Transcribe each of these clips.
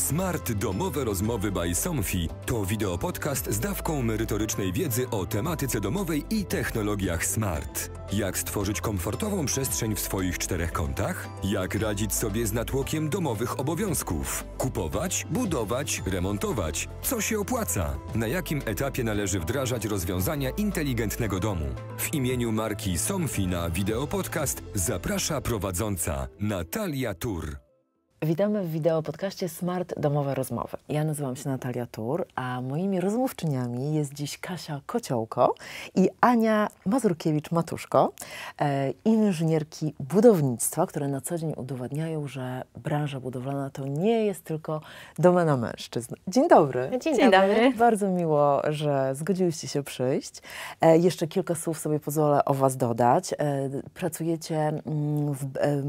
Smart Domowe Rozmowy by Somfy to wideopodcast z dawką merytorycznej wiedzy o tematyce domowej i technologiach smart. Jak stworzyć komfortową przestrzeń w swoich czterech kątach? Jak radzić sobie z natłokiem domowych obowiązków? Kupować, budować, remontować. Co się opłaca? Na jakim etapie należy wdrażać rozwiązania inteligentnego domu? W imieniu marki Somfy na wideopodcast zaprasza prowadząca Natalia Tur. Witamy w wideo podcaście Smart Domowe Rozmowy. Ja nazywam się Natalia Tur, a moimi rozmówczyniami jest dziś Kasia Kociołko i Ania Mazurkiewicz-Matuszko, e, inżynierki budownictwa, które na co dzień udowadniają, że branża budowlana to nie jest tylko domena mężczyzn. Dzień dobry. Dzień, Dzień dobry. dobry. Bardzo miło, że zgodziłyście się przyjść. E, jeszcze kilka słów sobie pozwolę o Was dodać. E, pracujecie mm,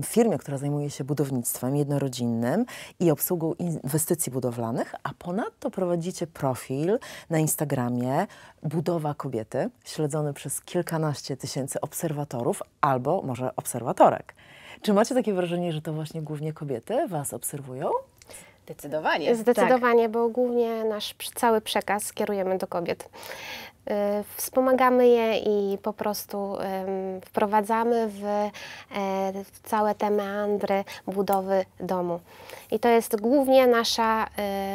w firmie, która zajmuje się budownictwem jednorodzinnym rodzinnym i obsługą inwestycji budowlanych, a ponadto prowadzicie profil na Instagramie Budowa Kobiety, śledzony przez kilkanaście tysięcy obserwatorów albo może obserwatorek. Czy macie takie wrażenie, że to właśnie głównie kobiety Was obserwują? Zdecydowanie. Zdecydowanie, tak. bo głównie nasz cały przekaz kierujemy do kobiet. Y, wspomagamy je i po prostu wprowadzamy w e, całe te meandry budowy domu. I to jest głównie nasza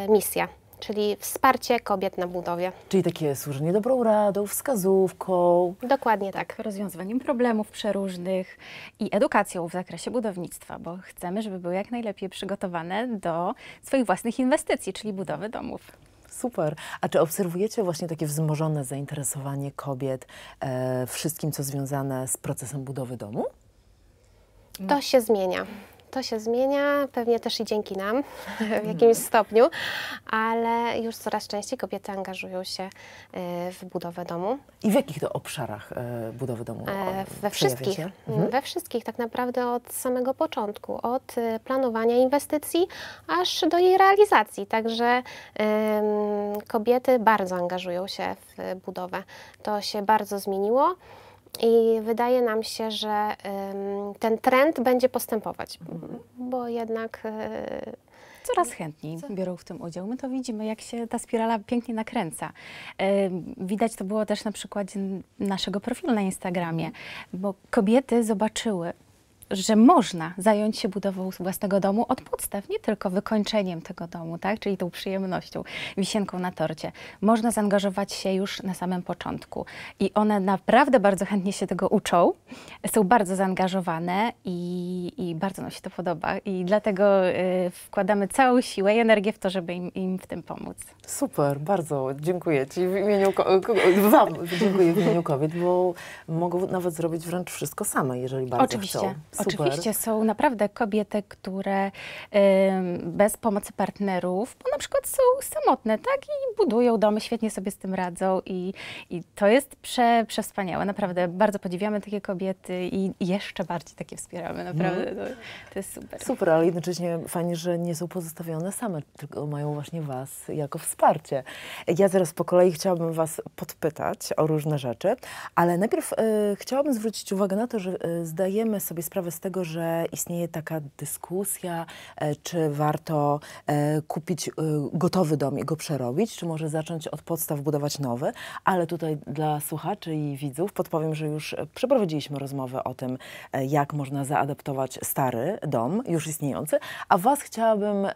y, misja czyli wsparcie kobiet na budowie. Czyli takie służenie dobrą radą, wskazówką. Dokładnie tak. Rozwiązywaniem problemów przeróżnych i edukacją w zakresie budownictwa, bo chcemy, żeby były jak najlepiej przygotowane do swoich własnych inwestycji, czyli budowy domów. Super. A czy obserwujecie właśnie takie wzmożone zainteresowanie kobiet e, wszystkim, co związane z procesem budowy domu? To się zmienia to się zmienia, pewnie też i dzięki nam w jakimś stopniu, ale już coraz częściej kobiety angażują się y, w budowę domu. I w jakich to obszarach e, budowy domu? E, we wszystkich. Mhm. We wszystkich tak naprawdę od samego początku, od y, planowania inwestycji aż do jej realizacji. Także kobiety bardzo angażują się w budowę. To się bardzo zmieniło. I wydaje nam się, że ten trend będzie postępować, mhm. bo jednak. E, Coraz chętniej biorą w tym udział. My to widzimy, jak się ta spirala pięknie nakręca. Widać to było też na przykładzie naszego profilu na Instagramie, bo kobiety zobaczyły, że można zająć się budową własnego domu od podstaw, nie tylko wykończeniem tego domu, tak? czyli tą przyjemnością, wisienką na torcie. Można zaangażować się już na samym początku i one naprawdę bardzo chętnie się tego uczą, są bardzo zaangażowane i, i bardzo nam się to podoba i dlatego y, wkładamy całą siłę i energię w to, żeby im, im, w tym pomóc. Super, bardzo dziękuję Ci w imieniu, Wam dziękuję w imieniu kobiet, bo mogą nawet zrobić wręcz wszystko same, jeżeli bardzo Oczywiście. chcą. Super. Oczywiście są naprawdę kobiety, które bez pomocy partnerów, bo na przykład są samotne, tak? I budują domy, świetnie sobie z tym radzą i, i to jest prze, przewspaniałe, naprawdę. Bardzo podziwiamy takie kobiety i jeszcze bardziej takie wspieramy, naprawdę. No. To, to, jest super. Super, ale jednocześnie fajnie, że nie są pozostawione same, tylko mają właśnie Was jako wsparcie. Ja zaraz po kolei chciałabym Was podpytać o różne rzeczy, ale najpierw y, chciałabym zwrócić uwagę na to, że y, zdajemy sobie sprawę sprawę z tego, że istnieje taka dyskusja, e, czy warto e, kupić e, gotowy dom i go przerobić, czy może zacząć od podstaw budować nowy, ale tutaj dla słuchaczy i widzów podpowiem, że już przeprowadziliśmy rozmowę o tym, jak można zaadaptować stary dom, już istniejący, a Was chciałabym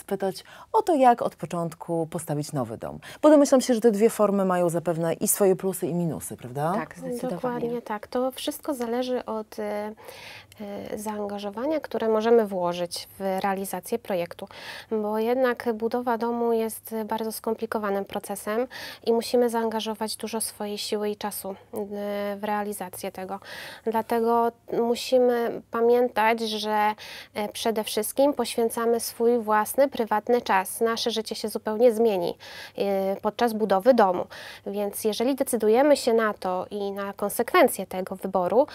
spytać o to, jak od początku postawić nowy dom. Bo domyślam się, że te dwie formy mają zapewne i swoje plusy, i minusy, prawda? Tak, no, zdecydowanie. Dokładnie tak. To wszystko zależy od E, zaangażowania, które możemy włożyć w realizację projektu, bo jednak budowa domu jest bardzo skomplikowanym procesem i musimy zaangażować dużo swojej siły i czasu e, w realizację tego. Dlatego musimy pamiętać, że e, przede wszystkim poświęcamy swój własny, prywatny czas. Nasze życie się zupełnie zmieni podczas budowy domu, więc jeżeli decydujemy się na to i na konsekwencje tego wyboru,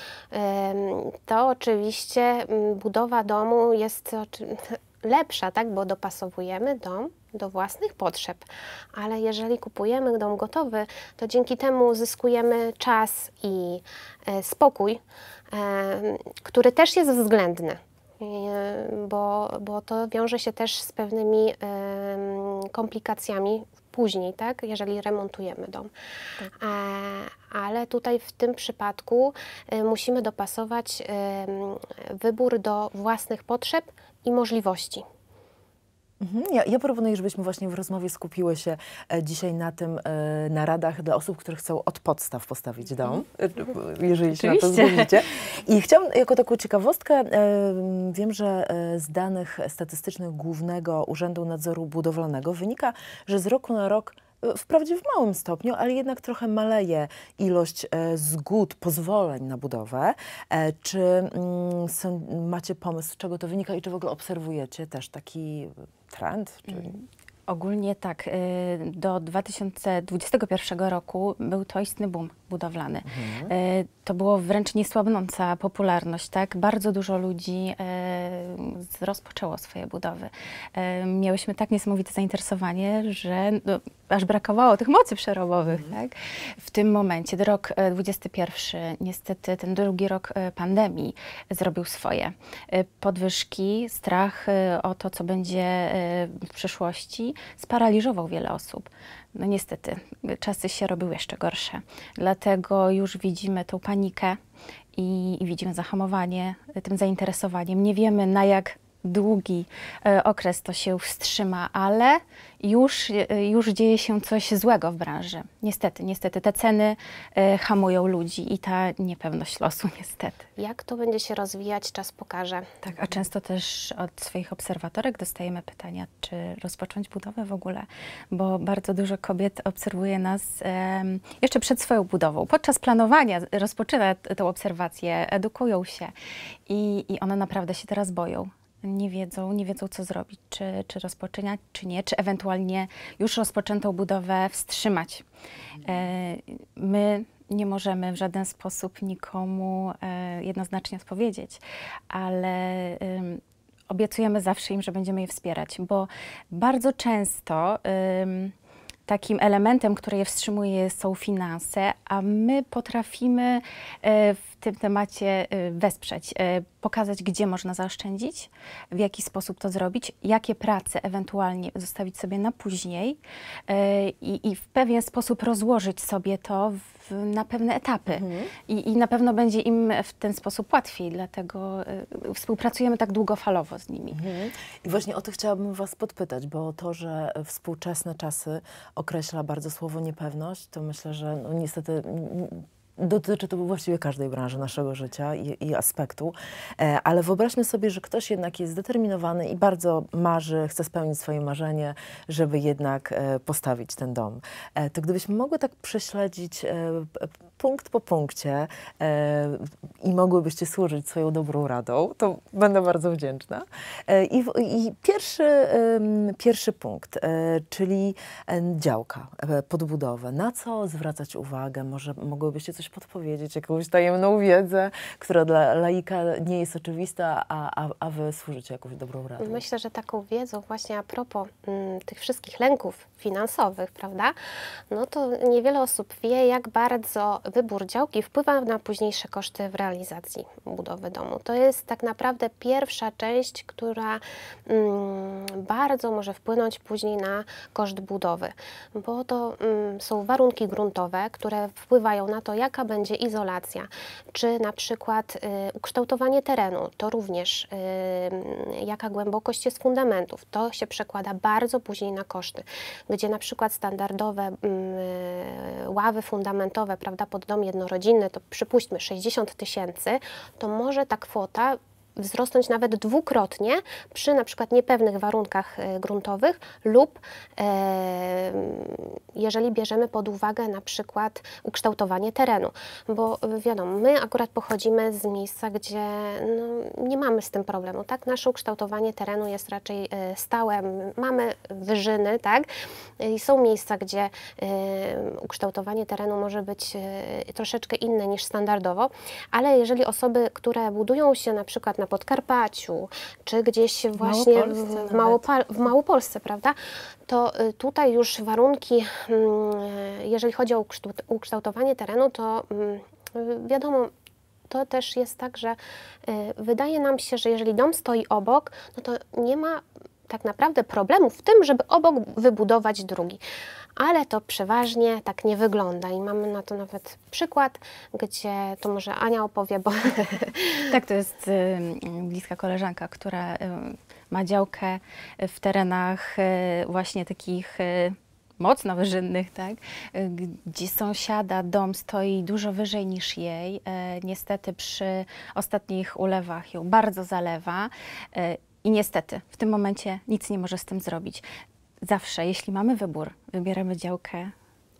to oczywiście mm, budowa domu jest lepsza, tak? bo dopasowujemy dom do własnych potrzeb. Ale jeżeli kupujemy dom gotowy, to dzięki temu zyskujemy czas i e, spokój, e, który też jest względny. E, bo, bo to wiąże się też z pewnymi komplikacjami później, tak, jeżeli remontujemy dom. Tak. E, ale tutaj w tym przypadku e, musimy dopasować e, wybór do własnych potrzeb i możliwości. Mhm. Ja, ja, proponuję, żebyśmy właśnie w rozmowie skupiły się dzisiaj na tym, na radach dla osób, które chcą od podstaw postawić dom, mhm. jeżeli Oczywiście. się na to zgodzicie. I chciałam jako taką ciekawostkę, e, wiem, że e, z danych statystycznych Głównego Urzędu Nadzoru Budowlanego wynika, że z roku na rok e, wprawdzie w małym stopniu, ale jednak trochę maleje ilość zgód, pozwoleń na budowę. Czy mm, macie pomysł, z czego to wynika i czy w ogóle obserwujecie też taki trend? Czy... Mm. Ogólnie tak. Y, do 2021 roku był to istny boom budowlany. Mhm. Y, to było wręcz niesłabnąca popularność, tak? Bardzo dużo ludzi y, rozpoczęło swoje budowy. Miałyśmy tak niesamowite zainteresowanie, że no, aż brakowało tych mocy przerobowych, mhm. tak? W tym momencie, rok 21, niestety ten drugi rok pandemii zrobił swoje. Podwyżki, strach o to, co będzie w przyszłości, sparaliżował wiele osób. No niestety, czasy się robiły jeszcze gorsze. Dlatego już widzimy tą panikę i, i widzimy zahamowanie tym zainteresowaniem. Nie wiemy, na jak długi e, okres to się wstrzyma, ale już, e, już dzieje się coś złego w branży. Niestety, niestety. Te ceny e, hamują ludzi i ta niepewność losu, niestety. Jak to będzie się rozwijać, czas pokaże. Tak, a często też od swoich obserwatorek dostajemy pytania, czy rozpocząć budowę w ogóle, bo bardzo dużo kobiet obserwuje nas jeszcze przed swoją budową. Podczas planowania rozpoczyna tę obserwację, edukują się i, i one naprawdę się teraz boją nie wiedzą, nie wiedzą co zrobić, czy, czy rozpoczynać, czy nie, czy ewentualnie już rozpoczętą budowę wstrzymać. E, my nie możemy w żaden sposób nikomu e, jednoznacznie odpowiedzieć, ale obiecujemy zawsze im, że będziemy je wspierać, bo bardzo często takim elementem, który je wstrzymuje, są finanse, a my potrafimy e, w tym temacie y, wesprzeć, y, pokazać, gdzie można zaoszczędzić, w jaki sposób to zrobić, jakie prace ewentualnie zostawić sobie na później y, i, i w pewien sposób rozłożyć sobie to w, na pewne etapy. Mhm. I, I, na pewno będzie im w ten sposób łatwiej, dlatego współpracujemy tak długofalowo z nimi. Mhm. I właśnie o to chciałabym Was podpytać, bo to, że współczesne czasy określa bardzo słowo niepewność, to myślę, że no niestety Dotyczy to właściwie każdej branży naszego życia i, i aspektu, e, ale wyobraźmy sobie, że ktoś jednak jest zdeterminowany i bardzo marzy, chce spełnić swoje marzenie, żeby jednak e, postawić ten dom. E, to gdybyśmy mogły tak prześledzić e, punkt po punkcie e, i mogłybyście służyć swoją dobrą radą, to będę bardzo wdzięczna. E, I, i pierwszy, pierwszy punkt, czyli działka, podbudowę. Na co zwracać uwagę? Może mogłybyście coś coś podpowiedzieć, jakąś tajemną wiedzę, która dla laika nie jest oczywista, a, a, a wy służycie jakąś dobrą radą. Myślę, że taką wiedzą właśnie a propos m, mm, tych wszystkich lęków finansowych, prawda, no to niewiele osób wie, jak bardzo wybór działki wpływa na późniejsze koszty w realizacji budowy domu. To jest tak naprawdę pierwsza część, która m, mm, bardzo może wpłynąć później na koszt budowy, bo to m, mm, są warunki gruntowe, które wpływają na to, jak jaka będzie izolacja, czy na przykład y, ukształtowanie terenu, to również y, jaka głębokość jest fundamentów, to się przekłada bardzo później na koszty, gdzie na przykład standardowe mm, y, ławy fundamentowe, prawda, pod dom jednorodzinny, to przypuśćmy 60 tysięcy, to może ta kwota wzrosnąć nawet dwukrotnie przy na przykład niepewnych warunkach e, gruntowych lub e, jeżeli bierzemy pod uwagę na przykład ukształtowanie terenu, bo e, wiadomo, my akurat pochodzimy z miejsca, gdzie no, nie mamy z tym problemu, tak? Nasze ukształtowanie terenu jest raczej stałe, mamy wyżyny, tak? I są miejsca, gdzie ukształtowanie terenu może być troszeczkę inne niż standardowo, ale jeżeli osoby, które budują się na przykład na pod Podkarpaciu, czy gdzieś właśnie Małopolsce w, w Małopolsce, prawda? To y, tutaj już warunki, mm, jeżeli chodzi o ukształtowanie terenu, to mm, y, wiadomo, to też jest tak, że y, wydaje nam się, że jeżeli dom stoi obok, no to nie ma tak naprawdę problemu w tym, żeby obok wybudować drugi ale to przeważnie tak nie wygląda i mamy na to nawet przykład, gdzie to może Ania opowie, bo... Tak, to jest y, bliska koleżanka, która y, ma działkę w terenach y, właśnie takich y, mocno wyżynnych, tak? Y, gdzie sąsiada dom stoi dużo wyżej niż jej. E, niestety przy ostatnich ulewach ją bardzo zalewa. E, i niestety w tym momencie nic nie może z tym zrobić zawsze, jeśli mamy wybór, wybieramy działkę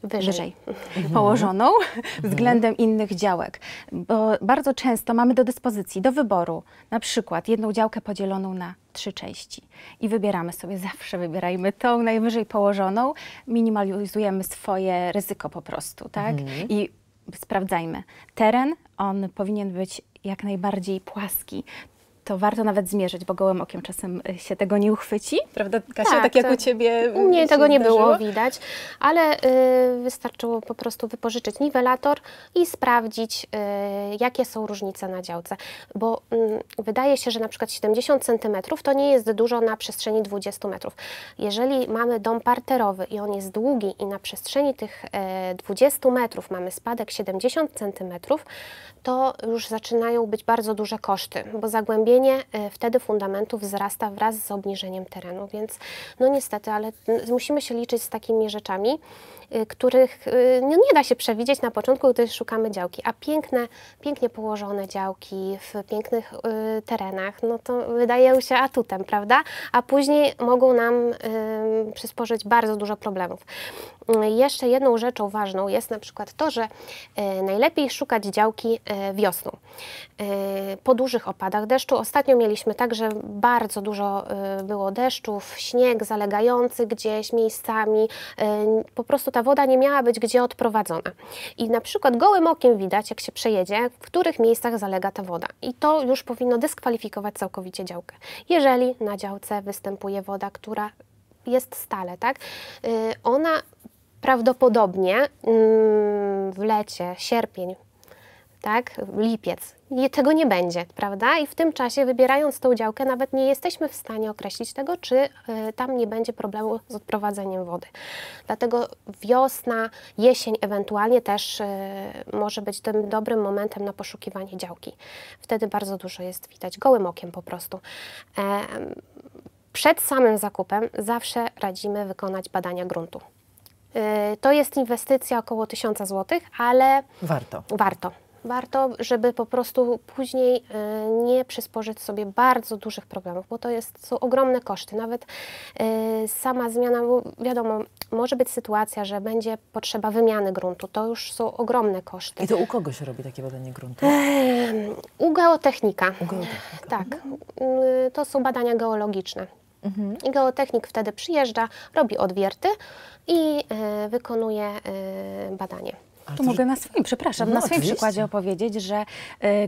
wyżej, wyżej. Mhm. położoną mhm. względem innych działek. Bo bardzo często mamy do dyspozycji, do wyboru, na przykład jedną działkę podzieloną na trzy części i wybieramy sobie, zawsze wybierajmy tą najwyżej położoną, minimalizujemy swoje ryzyko po prostu, tak? Mhm. I sprawdzajmy. Teren, on powinien być jak najbardziej płaski to warto nawet zmierzyć, bo gołym okiem czasem y, się tego nie uchwyci. Prawda, Kasia? Tak, tak jak u Ciebie U mnie tego nie zdarzyło? było widać, ale y, wystarczyło po prostu wypożyczyć niwelator i sprawdzić, y, jakie są różnice na działce. Bo y, wydaje się, że na przykład 70 cm to nie jest dużo na przestrzeni 20 metrów. Jeżeli mamy dom parterowy i on jest długi i na przestrzeni tych 20 y, metrów mamy spadek 70 cm, to już zaczynają być bardzo duże koszty, bo zagłębienie e, wtedy fundamentów wzrasta wraz z obniżeniem terenu, więc no niestety, ale musimy się liczyć z takimi rzeczami. Y, których y, no, nie da się przewidzieć na początku, gdy szukamy działki, a piękne, pięknie położone działki w pięknych y, terenach, no to wydają się atutem, prawda? A później mogą nam y, przysporzyć bardzo dużo problemów. Y, jeszcze jedną rzeczą ważną jest na przykład to, że najlepiej szukać działki wiosną. Po dużych opadach deszczu. Ostatnio mieliśmy tak, że bardzo dużo było deszczów, śnieg zalegający gdzieś miejscami, po prostu ta woda nie miała być gdzie odprowadzona. I na przykład gołym okiem widać, jak się przejedzie, w których miejscach zalega ta woda. I to już powinno dyskwalifikować całkowicie działkę. Jeżeli na działce występuje woda, która jest stale, tak? Y, ona prawdopodobnie mm, w lecie, sierpień, tak, lipiec nie, tego nie będzie, prawda? I w tym czasie, wybierając tą działkę, nawet nie jesteśmy w stanie określić tego, czy y, tam nie będzie problemu z odprowadzeniem wody. Dlatego wiosna, jesień ewentualnie też y, może być tym dobrym momentem na poszukiwanie działki. Wtedy bardzo dużo jest widać, gołym okiem po prostu. przed samym zakupem zawsze radzimy wykonać badania gruntu. Y, to jest inwestycja około 1000 zł, ale warto. warto warto, żeby po prostu później y, nie przysporzyć sobie bardzo dużych problemów, bo to jest, są ogromne koszty. Nawet y, sama zmiana, bo wiadomo, może być sytuacja, że będzie potrzeba wymiany gruntu. To już są ogromne koszty. I to u kogo się robi takie badanie gruntu? U geotechnika. U geotechnika. Tak. Mhm. Y, to są badania geologiczne. Mhm. I geotechnik wtedy przyjeżdża, robi odwierty i wykonuje badanie. Tu to mogę na swoim, przepraszam, no, na swoim oczywiście. przykładzie opowiedzieć, że y,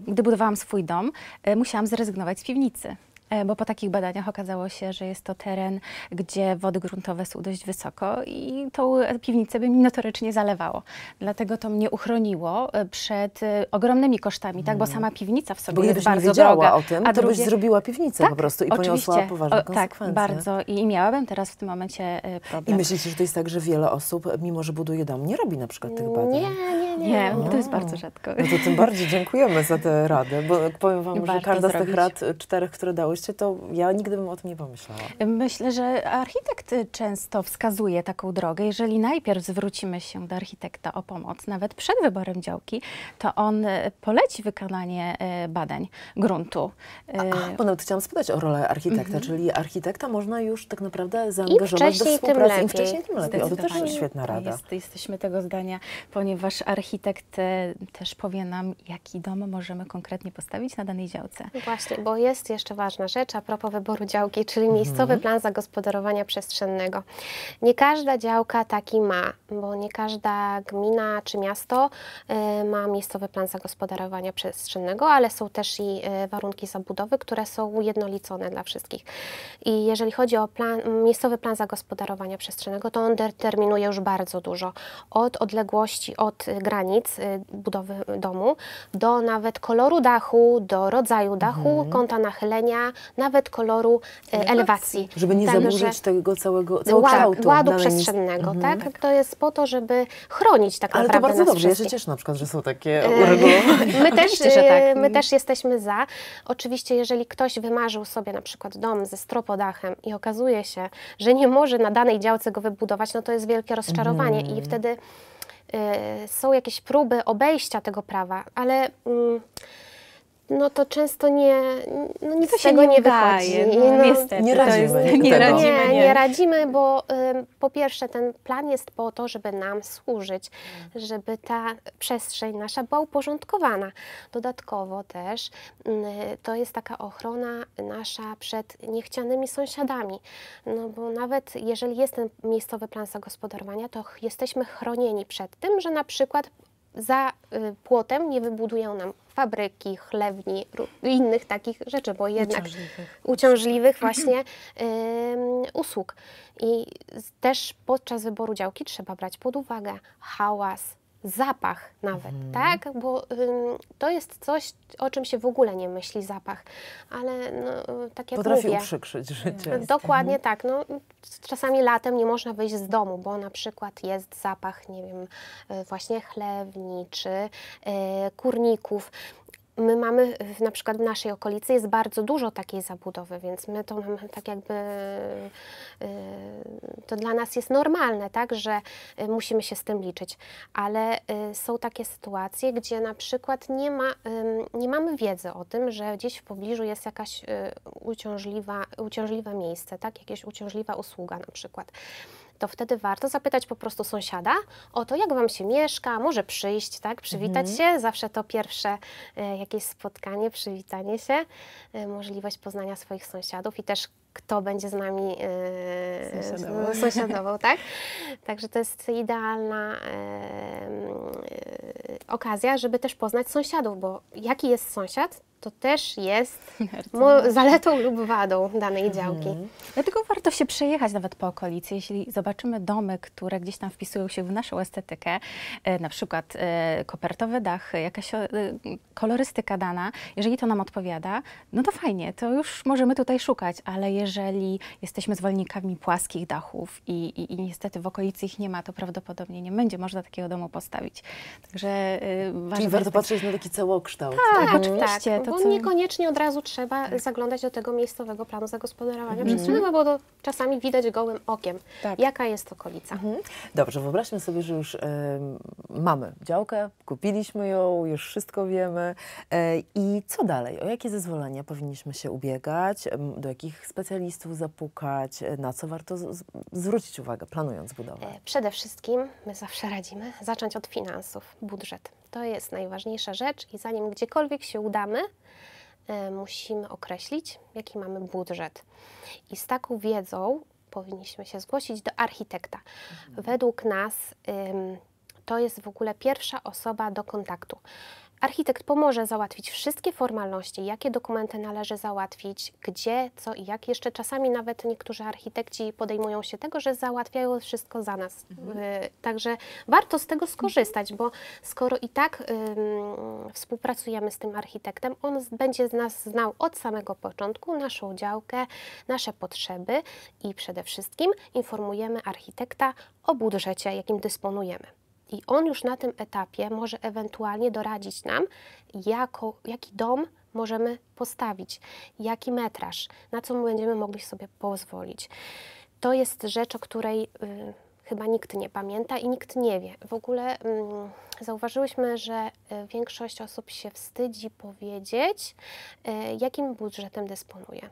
gdy budowałam swój dom, y, musiałam zrezygnować z piwnicy. E, bo po takich badaniach okazało się, że jest to teren, gdzie wody gruntowe są dość wysoko i tą piwnicę by mi notorycznie zalewało. Dlatego to mnie uchroniło e, przed e, ogromnymi kosztami, tak? bo mhm. sama piwnica w sobie bo jest bardzo nie droga. o tym, a to drugie... byś zrobiła piwnicę tak, po prostu i poniosła oczywiście. poważne o, Tak, bardzo i, miałabym teraz w tym momencie problem. I myślicie, że to jest tak, że wiele osób, mimo że buduje dom, nie robi na przykład tych badań? Nie, nie, nie. nie to jest bardzo rzadko. No to tym bardziej dziękujemy za te rady, bo powiem Wam, Warto że każda z tych rad czterech, które dałeś spojrzycie, to ja nigdy bym o tym nie pomyślała. Myślę, że architekt y, często wskazuje taką drogę. Jeżeli najpierw zwrócimy się do architekta o pomoc, nawet przed wyborem działki, to on y, poleci wykonanie y, badań gruntu. Aha, bo chciałam spytać o rolę architekta, mhm. czyli architekta można już tak naprawdę zaangażować do współpracy. I Im wcześniej, tym lepiej. O, to też jest świetna rada. Jest, jesteśmy tego zdania, ponieważ architekt też powie nam, jaki dom możemy konkretnie postawić na danej działce. Właśnie, bo jest jeszcze ważna rzecz a propos wyboru działki, czyli mhm. miejscowy mhm. plan zagospodarowania przestrzennego. Nie każda działka taki ma, bo nie każda gmina czy miasto y, ma miejscowy plan zagospodarowania przestrzennego, ale są też i y, warunki zabudowy, które są jednolicone dla wszystkich. I jeżeli chodzi o plan, miejscowy plan zagospodarowania przestrzennego, to on determinuje już bardzo dużo. Od odległości od granic y, budowy domu do nawet koloru dachu, do rodzaju dachu, mhm. kąta nachylenia, nawet koloru e, elewacji. Żeby nie zaburzyć tego całego kształtu. Ładu przestrzennego, mhm. tak? To jest po to, żeby chronić tak Ale naprawdę Ale to bardzo dobrze. Ja się cieszę na przykład, że są takie e, uregulowania. my też, tak. E, my też jesteśmy za. Oczywiście, jeżeli ktoś wymarzył sobie na przykład dom ze stropodachem i okazuje się, że nie może na danej działce go wybudować, no to jest wielkie rozczarowanie mhm. i wtedy są jakieś próby obejścia tego prawa, ale... Mm, no to często nie, no nic, tego nie, nie wychodzi. No, no, niestety, nie radzimy. Jest, nie, radzimy nie, nie, radzimy, bo po pierwsze ten plan jest po to, żeby nam służyć, żeby ta przestrzeń nasza była uporządkowana. Dodatkowo też mm, to jest taka ochrona nasza przed niechcianymi sąsiadami, no bo nawet jeżeli jest ten miejscowy plan zagospodarowania, to jesteśmy chronieni przed tym, że na przykład za y, płotem nie wybudują nam fabryki, chlewni, innych takich rzeczy, bo jednak uciążliwych, uciążliwych właśnie usług. I też podczas wyboru działki trzeba brać pod uwagę hałas, zapach nawet, mhm. tak? Bo ym, to jest coś, o czym się w ogóle nie myśli zapach, ale no, tak jak Potrafi mówię, uprzykrzyć życie. Dokładnie mhm. tak. No, czasami latem nie można wyjść z domu, bo na przykład jest zapach, nie wiem, y, właśnie chlewniczy, yy, kurników my mamy na przykład w naszej okolicy jest bardzo dużo takiej zabudowy, więc my to mamy tak jakby, y, to dla nas jest normalne, tak, że y, musimy się z tym liczyć, ale y, są takie sytuacje, gdzie na przykład nie, ma, nie mamy wiedzy o tym, że gdzieś w pobliżu jest jakaś uciążliwa, uciążliwe miejsce, tak, jakieś uciążliwa usługa na przykład to wtedy warto zapytać po prostu sąsiada o to, jak Wam się mieszka, może przyjść, tak, przywitać mhm. się. Zawsze to pierwsze e, jakieś spotkanie, przywitanie się, e, możliwość poznania swoich sąsiadów i też kto będzie z nami yy, e, sąsiadował. sąsiadował. tak? Także to jest idealna okazja, żeby też poznać sąsiadów, bo jaki jest sąsiad, to też jest zaletą lub wadą danej działki. Hmm. Dlatego no, warto się przejechać nawet po okolicy. Jeśli zobaczymy domy, które gdzieś tam wpisują się w naszą estetykę, e, na przykład e, kopertowe dachy, jakaś e, kolorystyka dana, jeżeli to nam odpowiada, no to fajnie, to już możemy tutaj szukać, ale jeżeli jesteśmy zwolennikami płaskich dachów i, i, i niestety w okolicy ich nie ma, to prawdopodobnie nie będzie można takiego domu postawić. Także Czyli warto tak- patrzeć na taki całokształt. Tak, tak? oczywiście. To, tak to bo co... niekoniecznie od razu trzeba tak. zaglądać do tego miejscowego planu zagospodarowania mhm. przestrzennego, bo to czasami widać gołym okiem, tak. jaka jest okolica. Mhm. Dobrze, wyobraźmy sobie, że już mamy działkę, kupiliśmy ją, już wszystko wiemy. E, I co dalej? O jakie zezwolenia powinniśmy się ubiegać? Do jakich specjalistów zapukać? E, na co warto zwrócić uwagę, planując budowę? E, przede wszystkim, my zawsze radzimy, zacząć od finansów, budżet. To jest najważniejsza rzecz i zanim gdziekolwiek się udamy, E, musimy określić, jaki mamy budżet. I z taką wiedzą powinniśmy się zgłosić do architekta. Mhm. Według nas to jest w ogóle pierwsza osoba do kontaktu. Architekt pomoże załatwić wszystkie formalności, jakie dokumenty należy załatwić, gdzie, co i jak. Jeszcze czasami nawet niektórzy architekci podejmują się tego, że załatwiają wszystko za nas. Mhm. Y, także warto z tego skorzystać, bo skoro i tak ym, współpracujemy z tym architektem, on będzie z nas znał od samego początku naszą działkę, nasze potrzeby i przede wszystkim informujemy architekta o budżecie, jakim dysponujemy. I on już na tym etapie może ewentualnie doradzić nam, jako, jaki dom możemy postawić, jaki metraż, na co będziemy mogli sobie pozwolić. To jest rzecz, o której. Yy, chyba nikt nie pamięta i nikt nie wie. W ogóle mm, zauważyłyśmy, że e, większość osób się wstydzi powiedzieć, y, jakim budżetem dysponuje.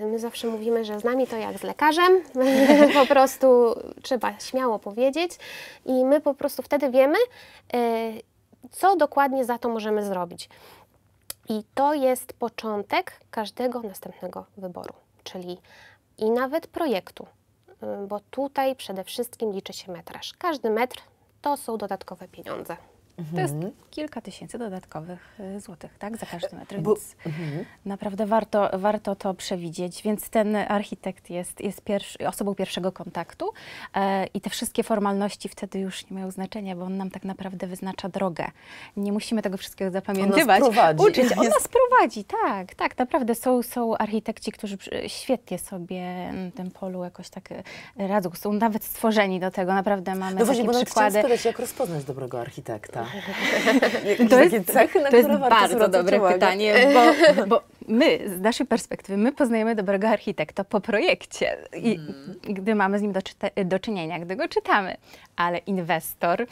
Y, my zawsze mówimy, że z nami to jak z lekarzem, po prostu trzeba śmiało powiedzieć i my po prostu wtedy wiemy, y, co dokładnie za to możemy zrobić. I to jest początek każdego następnego wyboru, czyli i nawet projektu bo tutaj przede wszystkim liczy się metraż. Każdy metr to są dodatkowe pieniądze. To jest mhm. kilka tysięcy dodatkowych y, złotych, tak, za każdy metr, więc mhm. naprawdę warto, warto to przewidzieć. Więc ten architekt jest, jest osobą pierwszego kontaktu e, i te wszystkie formalności wtedy już nie mają znaczenia, bo on nam tak naprawdę wyznacza drogę. Nie musimy tego wszystkiego zapamiętywać. On nas prowadzi. Uczyć, on nas prowadzi, tak, tak, naprawdę są, są architekci, którzy świetnie sobie na tym polu jakoś tak y, radzą, są nawet stworzeni do tego, naprawdę mamy no właśnie, takie bo przykłady. jak rozpoznać dobrego architekta? to jest, cechy, to jest bardzo dobre uwagę. pytanie, bo, bo, my z naszej perspektywy, my poznajemy dobrego architekta po projekcie, i, mm. gdy mamy z nim do, do czynienia, gdy go czytamy, ale inwestor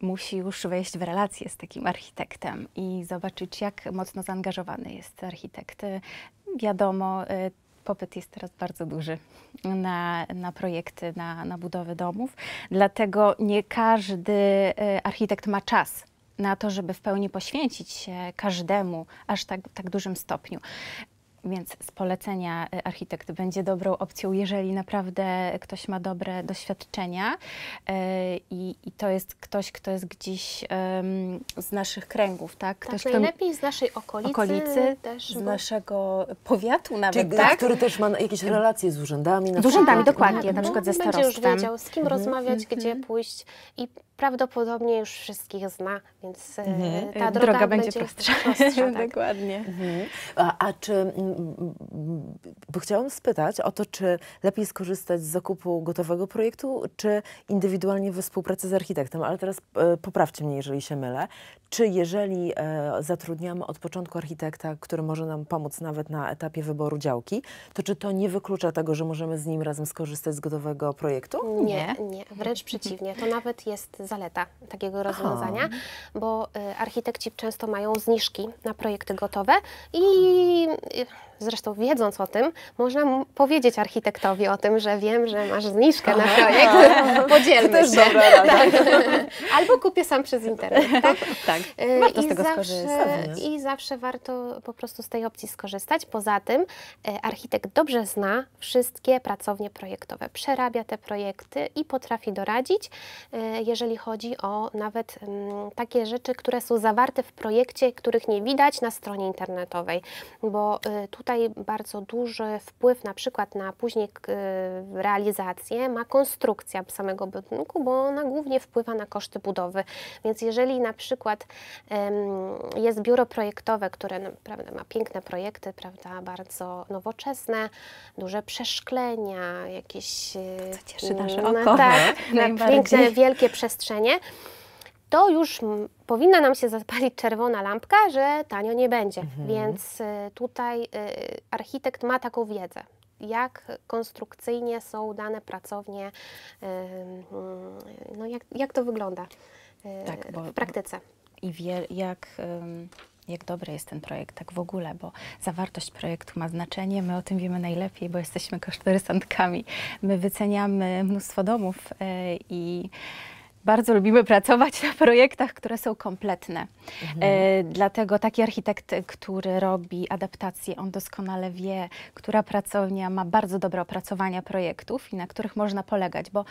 musi już wejść w relację z takim architektem i zobaczyć, jak mocno zaangażowany jest architekt. Y, wiadomo, y, popyt jest teraz bardzo duży na, na projekty, na, na budowę domów. Dlatego nie każdy e, architekt ma czas na to, żeby w pełni poświęcić się każdemu aż tak, tak dużym stopniu. Więc z polecenia y, architekt będzie dobrą opcją, jeżeli naprawdę ktoś ma dobre doświadczenia y, i, i to jest ktoś, kto jest gdzieś z naszych kręgów, tak? tak ktoś, tak, najlepiej z naszej okolicy, okolicy też, z bo... naszego powiatu nawet, Czyli, tak? Który też ma jakieś y, relacje z urzędami. Na z urzędami, tak, dokładnie, tak, na przykład ze starostwem. Będzie już wiedział, z kim mhm, rozmawiać, mhm, gdzie mhm. pójść i prawdopodobnie już wszystkich zna, więc e, mhm. E, ta droga, droga będzie, będzie, prostsza. prostsza tak. Dokładnie. Mhm. A, a, czy, bo chciałam spytać o to, czy lepiej skorzystać z zakupu gotowego projektu, czy indywidualnie we współpracy z architektem, ale teraz e, poprawcie mnie, jeżeli się mylę, czy jeżeli zatrudniamy od początku architekta, który może nam pomóc nawet na etapie wyboru działki, to czy to nie wyklucza tego, że możemy z nim razem skorzystać z gotowego projektu? Nie, nie, wręcz przeciwnie. To nawet jest zaleta takiego rozwiązania, Aha. bo y, architekci często mają zniżki na projekty gotowe i Zresztą wiedząc o tym, można powiedzieć architektowi o tym, że wiem, że masz zniżkę na projekt, podzielmy to się. Dobra Tak. Albo kupię sam przez internet. Tak, tak. tak. Y, warto I z tego zawsze, skorzystać. I zawsze warto po prostu z tej opcji skorzystać. Poza tym y, architekt dobrze zna wszystkie pracownie projektowe, przerabia te projekty i potrafi doradzić, y, jeżeli chodzi o nawet mm, takie rzeczy, które są zawarte w projekcie, których nie widać na stronie internetowej, bo tutaj tutaj bardzo duży wpływ na przykład na później y, realizację ma konstrukcja samego budynku, bo ona głównie wpływa na koszty budowy. Więc jeżeli na przykład jest biuro projektowe, które naprawdę no, ma piękne projekty, prawda, bardzo nowoczesne, duże przeszklenia, jakieś... Y, co cieszy nasze oko. Tak, piękne, wielkie przestrzenie to już powinna nam się zapalić czerwona lampka, że tanio nie będzie. Mhm. Więc y, tutaj y, architekt ma taką wiedzę jak konstrukcyjnie są dane pracownie, y, mm, no jak, jak to wygląda tak, w praktyce. I wie, jak, jak dobry jest ten projekt, tak w ogóle, bo zawartość projektu ma znaczenie, my o tym wiemy najlepiej, bo jesteśmy kosztorysantkami. My wyceniamy mnóstwo domów i bardzo lubimy pracować na projektach, które są kompletne. Mhm. E, dlatego taki architekt, który robi adaptacje, on doskonale wie, która pracownia ma bardzo dobre opracowania projektów i na których można polegać, bo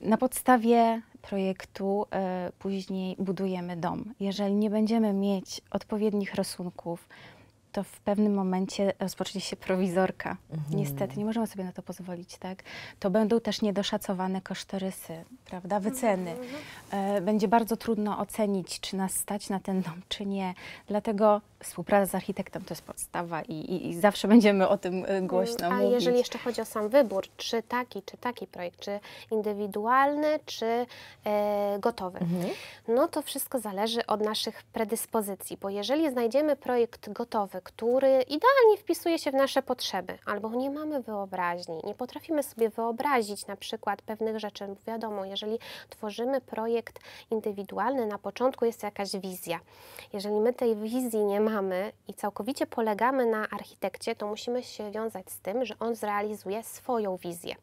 na podstawie projektu e, później budujemy dom. Jeżeli nie będziemy mieć odpowiednich rysunków, to w pewnym momencie rozpocznie się prowizorka. Mhm. Niestety, nie możemy sobie na to pozwolić, tak? To będą też niedoszacowane kosztorysy, prawda, wyceny. Mhm. mhm. E, będzie bardzo trudno ocenić, czy nas stać na ten dom, czy nie. Dlatego współpraca z architektem to jest podstawa i, i, i zawsze będziemy o tym e, mhm. głośno A mówić. A jeżeli jeszcze chodzi o sam wybór, czy taki, czy taki projekt, czy indywidualny, czy e, gotowy, mhm. no to wszystko zależy od naszych predyspozycji, bo jeżeli znajdziemy projekt gotowy, który idealnie wpisuje się w nasze potrzeby, albo nie mamy wyobraźni, nie potrafimy sobie wyobrazić na przykład pewnych rzeczy. wiadomo, jeżeli tworzymy projekt indywidualny, na początku jest jakaś wizja. Jeżeli my tej wizji nie mamy i całkowicie polegamy na architekcie, to musimy się wiązać z tym, że on zrealizuje swoją wizję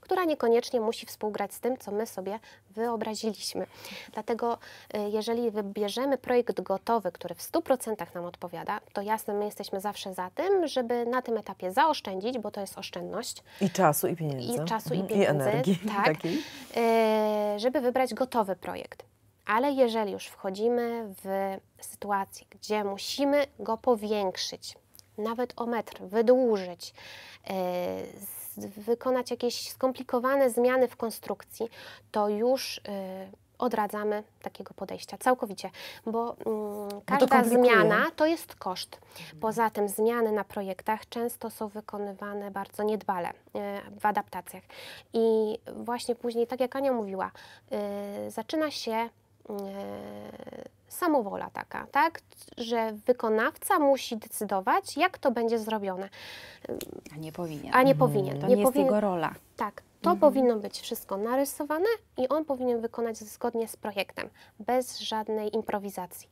która niekoniecznie musi współgrać z tym, co my sobie wyobraziliśmy. Dlatego y, jeżeli wybierzemy projekt gotowy, który w 100% nam odpowiada, to jasne, my jesteśmy zawsze za tym, żeby na tym etapie zaoszczędzić, bo to jest oszczędność. I czasu, i pieniędzy. I czasu, i mhm. pieniędzy. I energii tak, takiej. Y, żeby wybrać gotowy projekt. Ale jeżeli już wchodzimy w sytuację, gdzie musimy go powiększyć, nawet o metr, wydłużyć, y, wykonać jakieś skomplikowane zmiany w konstrukcji, to już y, odradzamy takiego podejścia całkowicie, bo mm, każda to zmiana to jest koszt. Mhm. Poza tym zmiany na projektach często są wykonywane bardzo niedbale y, w adaptacjach. I właśnie później, tak jak Ania mówiła, y, zaczyna się samowola taka, tak? Że wykonawca musi decydować, jak to będzie zrobione. A nie powinien. A nie powinien. Mm, to nie, nie jest powinien... jego rola. Tak. To mhm. powinno być wszystko narysowane i on powinien wykonać zgodnie z projektem, bez żadnej improwizacji.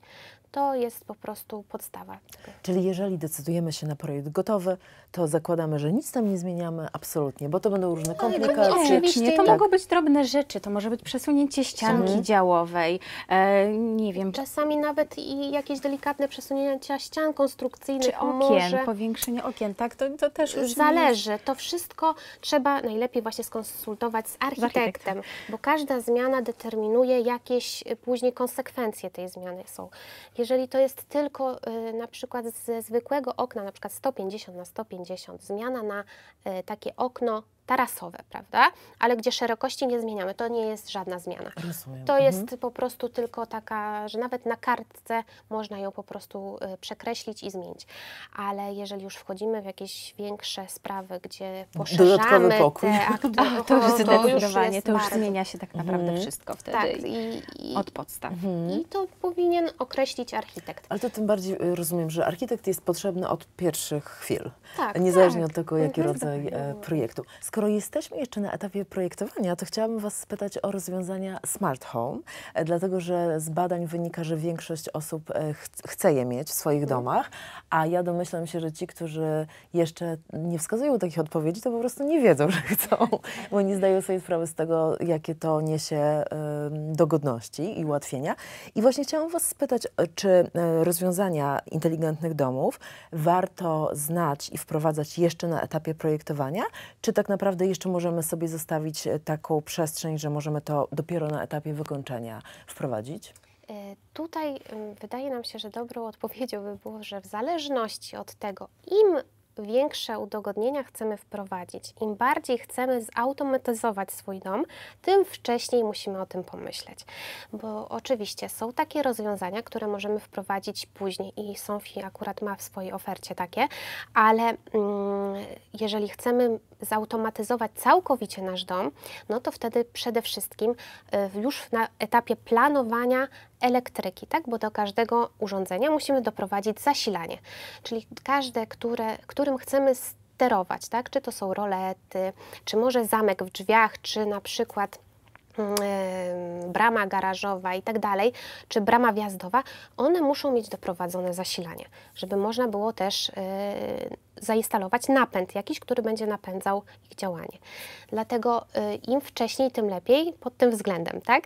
To jest po prostu podstawa. Czyli jeżeli decydujemy się na projekt gotowy, to zakładamy, że nic tam nie zmieniamy absolutnie, bo to będą różne komplikacje. No, oczywiście, to tak. mogą być drobne rzeczy, to może być przesunięcie ścianki mhm. działowej, e, nie wiem. Czasami nawet i jakieś delikatne przesunięcia ścian konstrukcyjnych. Czy okien, może... powiększenie okien, tak? To, to też już Zależy, to wszystko trzeba najlepiej właśnie skończyć skonsultować z architektem, z architektem, bo każda zmiana determinuje jakieś y, później konsekwencje tej zmiany są. Jeżeli to jest tylko y, na przykład ze zwykłego okna, na przykład 150 na 150, zmiana na y, takie okno tarasowe, prawda? Ale gdzie szerokości nie zmieniamy, to nie jest żadna zmiana. To mhm. jest po prostu tylko taka, że nawet na kartce można ją po prostu y, przekreślić i zmienić. Ale jeżeli już wchodzimy w jakieś większe sprawy, gdzie poszerzamy Dodatkowy pokój. te to, już zdecydowanie, to już, to już zmienia się tak naprawdę mhm. wszystko wtedy tak, i, i, od podstaw. Mhm. I to powinien określić architekt. Ale to tym bardziej y, rozumiem, że architekt jest potrzebny od pierwszych chwil, tak, niezależnie tak. od tego, jaki mhm. rodzaj e, projektu. Skoro jesteśmy jeszcze na etapie projektowania, to chciałabym Was spytać o rozwiązania smart home, e, dlatego że z badań wynika, że większość osób e, ch chce je mieć w swoich tak. domach, a ja domyślam się, że ci, którzy jeszcze nie wskazują takich odpowiedzi, to po prostu nie wiedzą, że chcą, bo nie zdają sobie sprawy z tego, jakie to niesie dogodności i ułatwienia. I właśnie chciałam Was spytać, e, czy rozwiązania inteligentnych domów warto znać i wprowadzać jeszcze na etapie projektowania, czy tak naprawdę naprawdę jeszcze możemy sobie zostawić e, taką przestrzeń, że możemy to dopiero na etapie wykończenia wprowadzić? E, tutaj mm, wydaje nam się, że dobrą odpowiedzią by było, że w zależności od tego, im większe udogodnienia chcemy wprowadzić, im bardziej chcemy zautomatyzować swój dom, tym wcześniej musimy o tym pomyśleć. Bo oczywiście są takie rozwiązania, które możemy wprowadzić później i Sofi akurat ma w swojej ofercie takie, ale mm, jeżeli chcemy zautomatyzować całkowicie nasz dom, no to wtedy przede wszystkim y, już na etapie planowania elektryki, tak? bo do każdego urządzenia musimy doprowadzić zasilanie, czyli każde, które, którym chcemy sterować, tak? czy to są rolety, czy może zamek w drzwiach, czy na przykład brama garażowa i tak dalej, czy brama wjazdowa, one muszą mieć doprowadzone zasilanie, żeby można było też y, zainstalować napęd jakiś, który będzie napędzał ich działanie. Dlatego y, im wcześniej, tym lepiej pod tym względem, tak?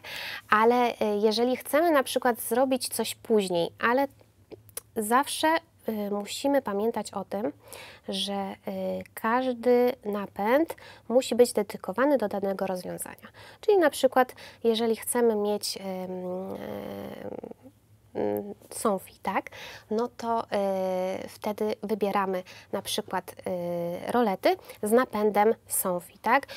Ale y, jeżeli chcemy na przykład zrobić coś później, ale zawsze y, musimy pamiętać o tym, że każdy napęd musi być dedykowany do danego rozwiązania. Czyli na przykład, jeżeli chcemy mieć Y, Sophie, tak, no to y, wtedy wybieramy na przykład y, rolety z napędem Sophie, tak, y,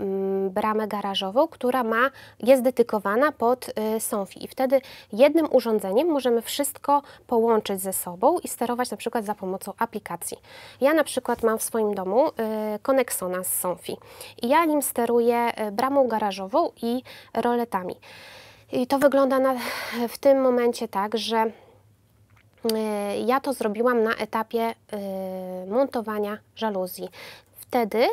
mm, bramę garażową, która ma, jest dedykowana pod y, Sophie i wtedy jednym urządzeniem możemy wszystko połączyć ze sobą i sterować na przykład za pomocą aplikacji. Ja na przykład mam w swoim domu Connexona y, z Sophie i ja nim steruję bramą garażową i roletami. I to wygląda na, w tym momencie tak, że e, ja to zrobiłam na etapie e, montowania żaluzji. Wtedy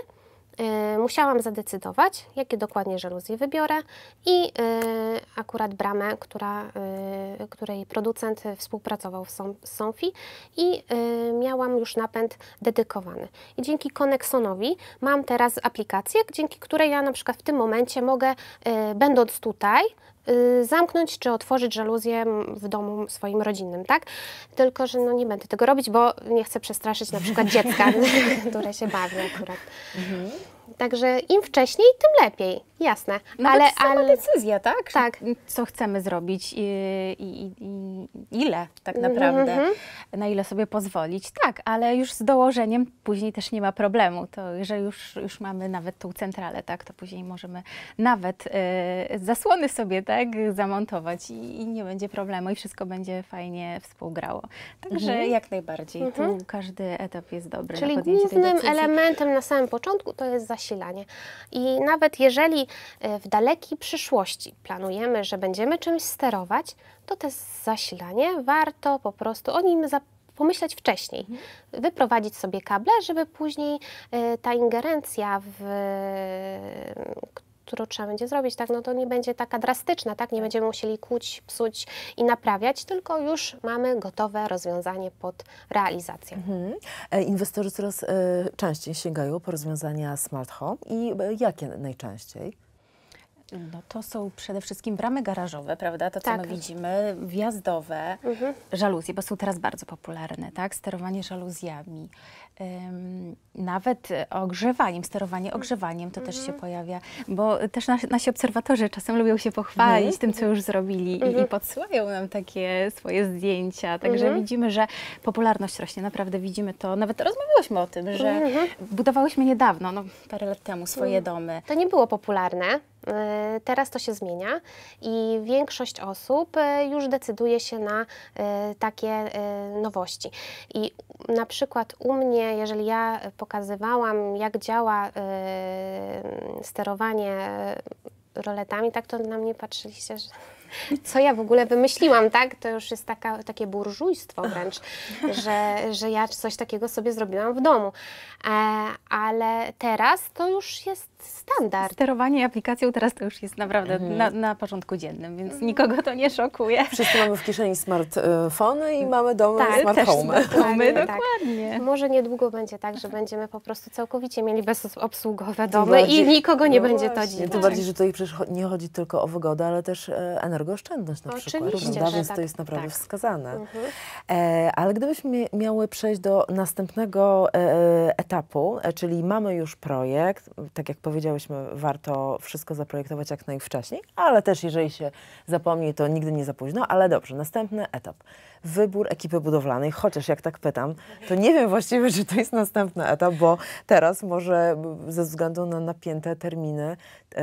e, musiałam zadecydować, jakie dokładnie żaluzje wybiorę i akurat bramę, która, której producent współpracował z Sonfi i miałam już napęd dedykowany. I dzięki Connexonowi mam teraz aplikację, dzięki której ja na przykład w tym momencie mogę, będąc tutaj, Y, zamknąć czy otworzyć żaluzję w domu swoim rodzinnym, tak? Tylko, że no nie będę tego robić, bo nie chcę przestraszyć na przykład dziecka, które się bawi akurat. Mhm. Także im wcześniej, tym lepiej. Jasne. No ale, to ale... decyzja, tak? Tak. Co chcemy zrobić i, i, i ile tak mhm, naprawdę, mm -hmm. na ile sobie pozwolić. Tak, ale już z dołożeniem później też nie ma problemu. To że już, już mamy nawet tą centralę, tak, to później możemy nawet y, zasłony sobie tak zamontować i, i, nie będzie problemu i wszystko będzie fajnie współgrało. Także mm -hmm. jak najbardziej. Mm -hmm. Tu mhm. każdy etap jest dobry Czyli na głównym elementem na samym początku to jest zasilanie. I nawet jeżeli e, w dalekiej przyszłości planujemy, że będziemy czymś sterować, to te zasilanie warto po prostu o nim zapomnieć pomyśleć wcześniej, mhm. wyprowadzić sobie kable, żeby później e, ta ingerencja, w, którą trzeba będzie zrobić, tak, no to nie będzie taka drastyczna, tak, nie tak. będziemy musieli kłuć, psuć i naprawiać, tylko już mamy gotowe rozwiązanie pod realizację. Mhm. E, inwestorzy coraz e, częściej sięgają po rozwiązania smart home i e, jakie najczęściej? No to są przede wszystkim bramy garażowe, prawda? To, co tak. my widzimy, wjazdowe, mhm. żaluzje, bo są teraz bardzo popularne, tak? Sterowanie żaluzjami, nawet ogrzewaniem, sterowanie ogrzewaniem to też się mhm. pojawia, bo też nasi, nasi obserwatorzy czasem lubią się pochwalić mhm. tym, co już zrobili i, i mhm. podsyłają nam takie swoje zdjęcia. Także widzimy, że popularność rośnie, naprawdę widzimy to. Nawet rozmawiałyśmy o tym, że budowałyśmy niedawno, no, parę lat temu, swoje domy. To nie było popularne, E, teraz to się zmienia i większość osób e, już decyduje się na e, takie nowości. I na przykład u mnie, jeżeli ja pokazywałam, jak działa sterowanie roletami, tak to na mnie patrzyliście, że co ja w ogóle wymyśliłam, tak? To już jest taka, takie burżujstwo wręcz, że, że ja coś takiego sobie zrobiłam w domu. ale teraz to już jest standard. Sterowanie aplikacją teraz to już jest naprawdę mhm. na, na porządku dziennym, więc mhm. nikogo to nie szokuje. Wszyscy mamy w kieszeni smartfony i mamy domy tak, smart też home. Dokładnie, tak. dokładnie. Może niedługo będzie tak, że będziemy po prostu całkowicie mieli bezobsługowe domy bardziej, i nikogo nie no będzie to dziwić. Tym bardziej, że tutaj nie chodzi tylko o wygodę, ale też e, energooszczędność na Oczywiście, przykład. Oczywiście, Więc tak. to jest naprawdę tak. wskazane. Mhm. E, ale gdybyśmy miały przejść do następnego e, e etapu, e, czyli mamy już projekt, tak jak powiedziałam, powiedziałyśmy, warto wszystko zaprojektować jak najwcześniej, ale też jeżeli się zapomni, to nigdy nie za późno, ale dobrze, następny etap wybór ekipy budowlanej, chociaż jak tak pytam, to nie wiem właściwie, czy to jest następny etap, bo teraz może ze względu na napięte terminy e,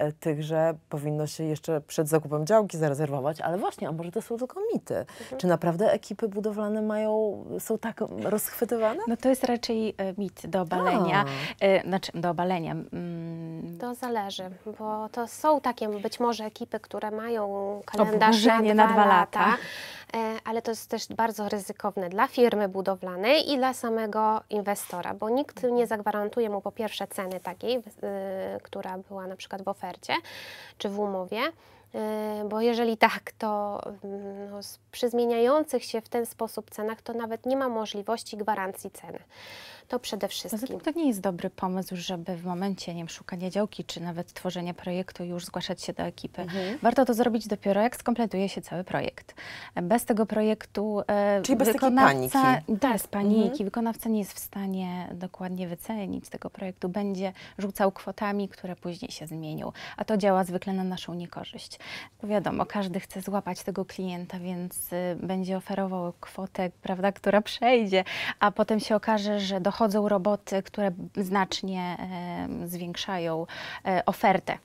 e, tychże powinno się jeszcze przed zakupem działki zarezerwować, ale właśnie, a może to są tylko mity? Mhm. Czy naprawdę ekipy budowlane mają, są tak rozchwytywane? No to jest raczej e, mit do obalenia, znaczy do obalenia. Mm. To zależy, bo to są takie być może ekipy, które mają kalendarz na dwa, na dwa lata. lata E, ale to jest też bardzo ryzykowne dla firmy budowlanej i dla samego inwestora, bo nikt mhm. nie zagwarantuje mu po pierwsze ceny takiej, y, która była na przykład w ofercie czy w umowie, y, bo jeżeli tak, to mm, no, przy zmieniających się w ten sposób cenach to nawet nie ma możliwości gwarancji ceny to przede no wszystkim. Zatem to nie jest dobry pomysł, żeby w momencie nie wiem, szukania działki, czy nawet tworzenia projektu już zgłaszać się do ekipy. Mhm. Warto to zrobić dopiero jak skompletuje się cały projekt. Bez tego projektu e, Czyli bez takiej paniki. Da, tak, z paniki. Mhm. Wykonawca nie jest w stanie dokładnie wycenić tego projektu. Będzie rzucał kwotami, które później się zmienią. A to działa zwykle na naszą niekorzyść. Bo wiadomo, każdy chce złapać tego klienta, więc y, będzie oferował kwotę, prawda, która przejdzie, a potem się okaże, że do dochodzą roboty, które znacznie zwiększają e, ofertę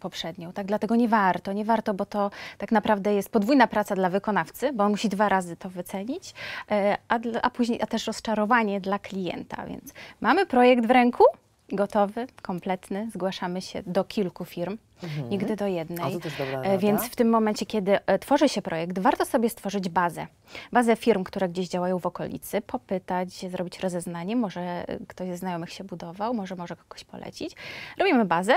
poprzednią. Tak? Dlatego nie warto, nie warto, bo to tak naprawdę jest podwójna praca dla wykonawcy, bo on musi dwa razy to wycenić, e, a, a później a też rozczarowanie dla klienta. Więc mamy projekt w ręku, gotowy, kompletny. Zgłaszamy się do kilku firm, mhm. nigdy do jednej. A, e, Więc w tym momencie, kiedy e, tworzy się projekt, warto sobie stworzyć bazę. Bazę firm, które gdzieś działają w okolicy, popytać, zrobić rozeznanie. Może e, ktoś ze znajomych się budował, może może kogoś polecić. Robimy bazę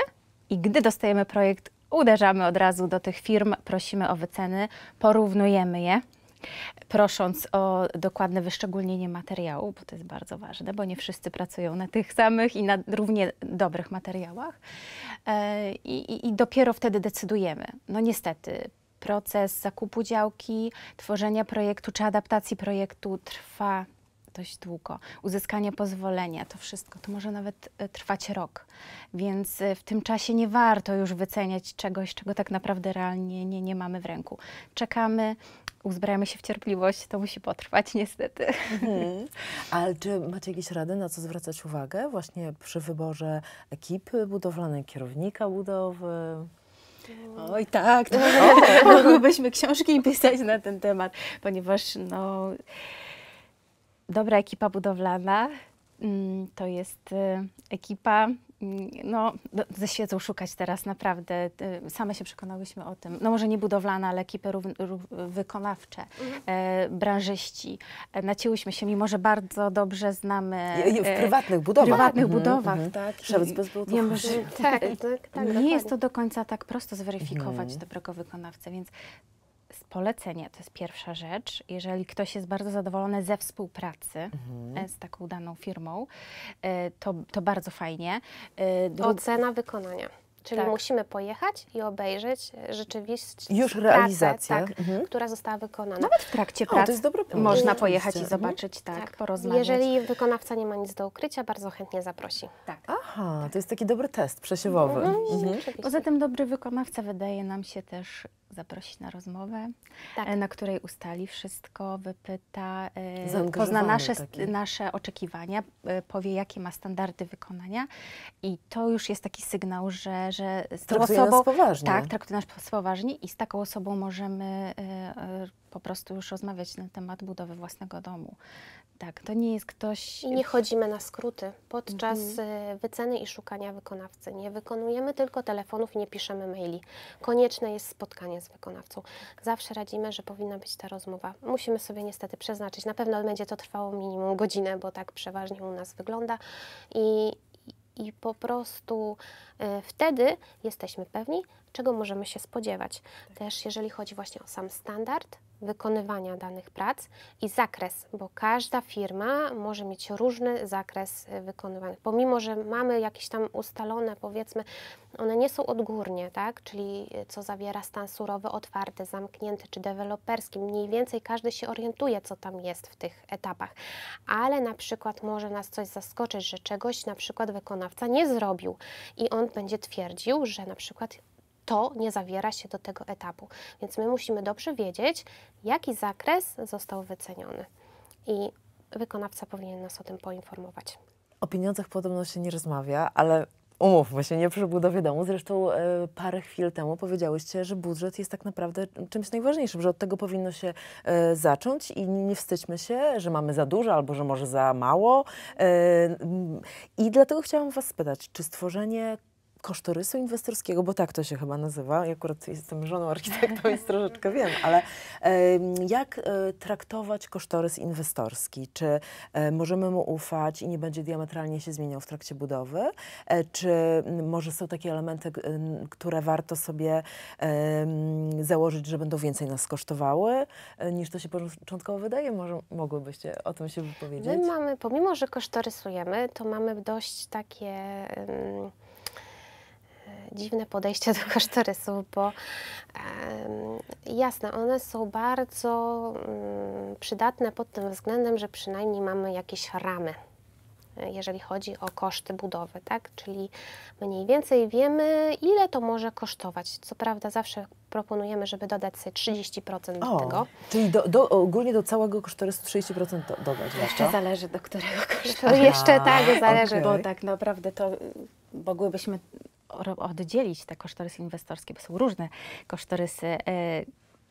i gdy dostajemy projekt, uderzamy od razu do tych firm, prosimy o wyceny, porównujemy je prosząc o dokładne wyszczególnienie materiału, bo to jest bardzo ważne, bo nie wszyscy pracują na tych samych i na równie dobrych materiałach. E, I, i, i dopiero wtedy decydujemy. No niestety, proces zakupu działki, tworzenia projektu czy adaptacji projektu trwa dość długo. Uzyskanie pozwolenia, to wszystko, to może nawet e, trwać rok. Więc e, w tym czasie nie warto już wyceniać czegoś, czego tak naprawdę realnie nie, nie mamy w ręku. Czekamy, uzbrajamy się w cierpliwość, to musi potrwać niestety. Hmm. Ale czy macie jakieś rady, na co zwracać uwagę właśnie przy wyborze ekipy budowlanej, kierownika budowy? Oj tak, to tak. mogłybyśmy książki pisać na ten temat, ponieważ no dobra ekipa budowlana mm, to jest y, ekipa. Mm, no, no, ze świecą szukać teraz naprawdę. Y, same się przekonałyśmy o tym. No może nie budowlana, ale ekipy rów, rów, wykonawcze, mhm. e, branżyści. E, nacięłyśmy się, mimo że bardzo dobrze znamy... E, w prywatnych budowach. W prywatnych mhm, budowach, mhm. tak. bez budów. Tak, tak, tak, tak, nie jest to do końca tak prosto zweryfikować mhm. dobrego wykonawcę, więc polecenie, to jest pierwsza rzecz. Jeżeli ktoś jest bardzo zadowolony ze współpracy mhm. E, z taką daną firmą, e, to, to bardzo fajnie. E, Ocena wykonania. Czyli tak. musimy pojechać i obejrzeć rzeczywiście Już realizację, tak, mhm. która została wykonana. Nawet w trakcie o, pracy można pojechać i mhm. zobaczyć, mhm. tak, tak, porozmawiać. Jeżeli wykonawca nie ma nic do ukrycia, bardzo chętnie zaprosi. Tak. Aha, tak. to jest taki dobry test przesiewowy. Mhm. mhm. Poza tym dobry wykonawca wydaje nam się też zaprosić na rozmowę, tak. E, na której ustali wszystko, wypyta, e, pozna nasze, nasze oczekiwania, e, powie, jakie ma standardy wykonania i to już jest taki sygnał, że, że z tą traktuje osobą... Nas poważnie. Tak, traktuje nas poważnie i z taką osobą możemy po prostu już rozmawiać na temat budowy własnego domu. Tak, to nie jest ktoś. Nie chodzimy na skróty podczas mhm. E, wyceny i szukania wykonawcy. Nie wykonujemy tylko telefonów i nie piszemy maili. Konieczne jest spotkanie z wykonawcą. Zawsze radzimy, że powinna być ta rozmowa. Musimy sobie niestety przeznaczyć. Na pewno będzie to trwało minimum godzinę, bo tak przeważnie u nas wygląda. I, i po prostu y, wtedy jesteśmy pewni, czego możemy się spodziewać. Tak. Też jeżeli chodzi właśnie o sam standard, wykonywania danych prac i zakres, bo każda firma może mieć różny zakres e, wykonywanych. Pomimo, że mamy jakieś tam ustalone, powiedzmy, one nie są odgórnie, tak? czyli e, co zawiera stan surowy, otwarty, zamknięty czy deweloperski. Mniej więcej każdy się orientuje, co tam jest w tych etapach, ale na przykład może nas coś zaskoczyć, że czegoś na przykład wykonawca nie zrobił i on będzie twierdził, że na przykład to nie zawiera się do tego etapu. Więc my musimy dobrze wiedzieć, jaki zakres został wyceniony. I wykonawca powinien nas o tym poinformować. O pieniądzach podobno się nie rozmawia, ale umówmy się, nie przy budowie domu. Zresztą e, parę chwil temu powiedziałyście, że budżet jest tak naprawdę czymś najważniejszym, że od tego powinno się e, zacząć i nie wstydźmy się, że mamy za dużo albo że może za mało. E, I dlatego chciałam Was spytać, czy stworzenie kosztorysu inwestorskiego, bo tak to się chyba nazywa. Ja akurat jestem żoną architekta, więc troszeczkę wiem, ale jak e, traktować kosztorys inwestorski? Czy e, możemy mu ufać i nie będzie diametralnie się zmieniał w trakcie budowy? E, czy może są takie elementy, które warto sobie założyć, że będą więcej nas kosztowały, niż to się początkowo wydaje? Może mogłybyście o tym się wypowiedzieć? My mamy, pomimo że kosztorysujemy, to mamy dość takie... Um dziwne podejście do kosztorysów, bo jasne, one są bardzo mm, przydatne pod tym względem, że przynajmniej mamy jakieś ramy e, jeżeli chodzi o koszty budowy, tak? Czyli mniej więcej wiemy, ile to może kosztować. Co prawda zawsze proponujemy, żeby dodać sobie 30% do o, tego. Czyli do, do, ogólnie do całego kosztorysu 30% do, dodać. Jeszcze zależy, do którego kosztorysu. Jeszcze tak, zależy. Okay. Bo tak naprawdę to mogłybyśmy oddzielić te kosztorysy inwestorskie, bo są różne kosztorysy e,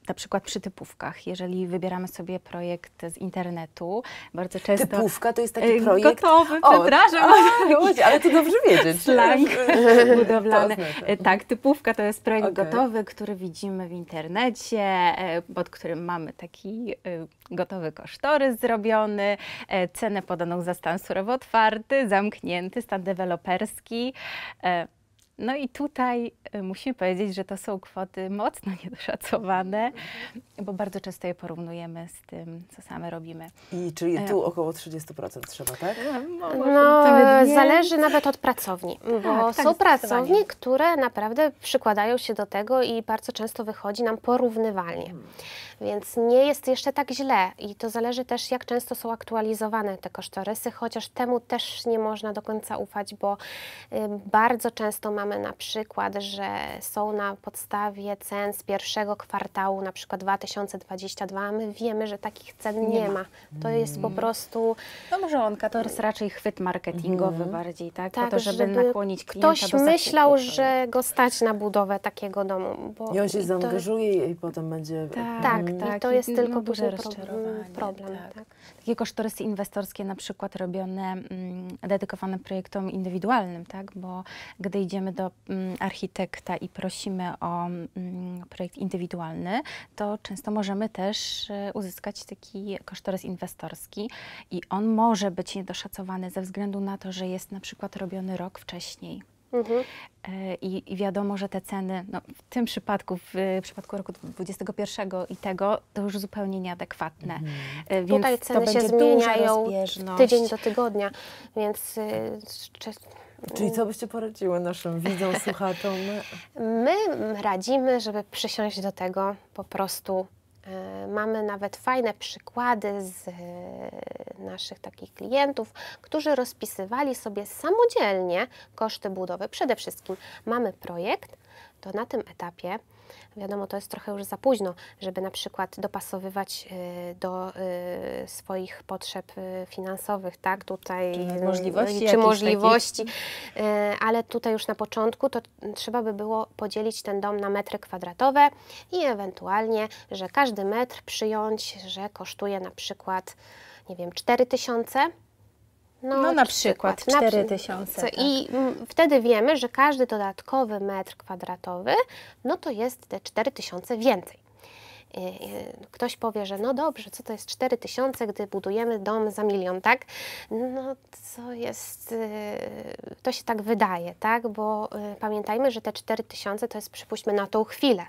na przykład przy typówkach, jeżeli wybieramy sobie projekt z internetu, bardzo często... Typówka to jest taki e, projekt... Gotowy, o, przepraszam. O, ale to dobrze wiedzieć. Slang tak. budowlany. Tak. E, tak, typówka to jest projekt okay. gotowy, który widzimy w internecie, pod którym mamy taki gotowy kosztorys zrobiony, cenę podaną za stan surowo otwarty, zamknięty, stan deweloperski no i tutaj e, musimy powiedzieć, że to są kwoty mocno niedoszacowane, bo bardzo często je porównujemy z tym, co same robimy. I czyli e, tu około 30% trzeba, tak? E, no, zależy nawet od pracowni, bo tak, tak są pracownie, które naprawdę przykładają się do tego i bardzo często wychodzi nam porównywalnie. Hmm. Więc nie jest jeszcze tak źle i to zależy też, jak często są aktualizowane te kosztorysy, chociaż temu też nie można do końca ufać, bo bardzo często mamy na przykład, że są na podstawie cen z pierwszego kwartału, na przykład 2022, a my wiemy, że takich cen nie, nie ma. ma. To jest po mm. prostu... To może on to jest raczej chwyt marketingowy mm. bardziej, tak? tak? Po to, żeby, żeby nakłonić klienta Ktoś do myślał, że go stać na budowę takiego domu. Bo I on się zaangażuje to... i potem będzie... Tak, tak tak. I tak. to jest I, tylko no, duży problem. Tak. Tak. Takie kosztorysy inwestorskie na przykład robione, m, mm, dedykowane projektom indywidualnym, tak? bo gdy idziemy do m, mm, architekta i prosimy o m, mm, projekt indywidualny, to często możemy też e, uzyskać taki kosztorys inwestorski i on może być niedoszacowany ze względu na to, że jest na przykład robiony rok wcześniej. Mhm. E, I, I, wiadomo, że te ceny no, w tym przypadku, w, w przypadku roku 2021 i tego, to już zupełnie nieadekwatne. Mhm. E, więc Tutaj ceny się zmieniają tydzień do tygodnia, więc y, czy, Czyli co byście poradziły naszym widzom, słuchaczom? My radzimy, żeby przysiąść do tego po prostu E, mamy nawet fajne przykłady z e, naszych takich klientów, którzy rozpisywali sobie samodzielnie koszty budowy. Przede wszystkim mamy projekt, to na tym etapie Wiadomo, to jest trochę już za późno, żeby na przykład dopasowywać y, do y, swoich potrzeb y, finansowych, tak, tutaj czy no, możliwości, czy możliwości. ale tutaj już na początku to trzeba by było podzielić ten dom na metry kwadratowe i ewentualnie, że każdy metr przyjąć, że kosztuje na przykład, nie wiem, 4000 tysiące no, no na przykład 4000. Tak. I wtedy wiemy, że każdy dodatkowy metr kwadratowy, no to jest te 4000 więcej. Ktoś powie, że no dobrze, co to jest 4 tysiące, gdy budujemy dom za milion, tak? No to jest, y, to się tak wydaje, tak? Bo y, pamiętajmy, że te 4 tysiące to jest przypuśćmy na tą chwilę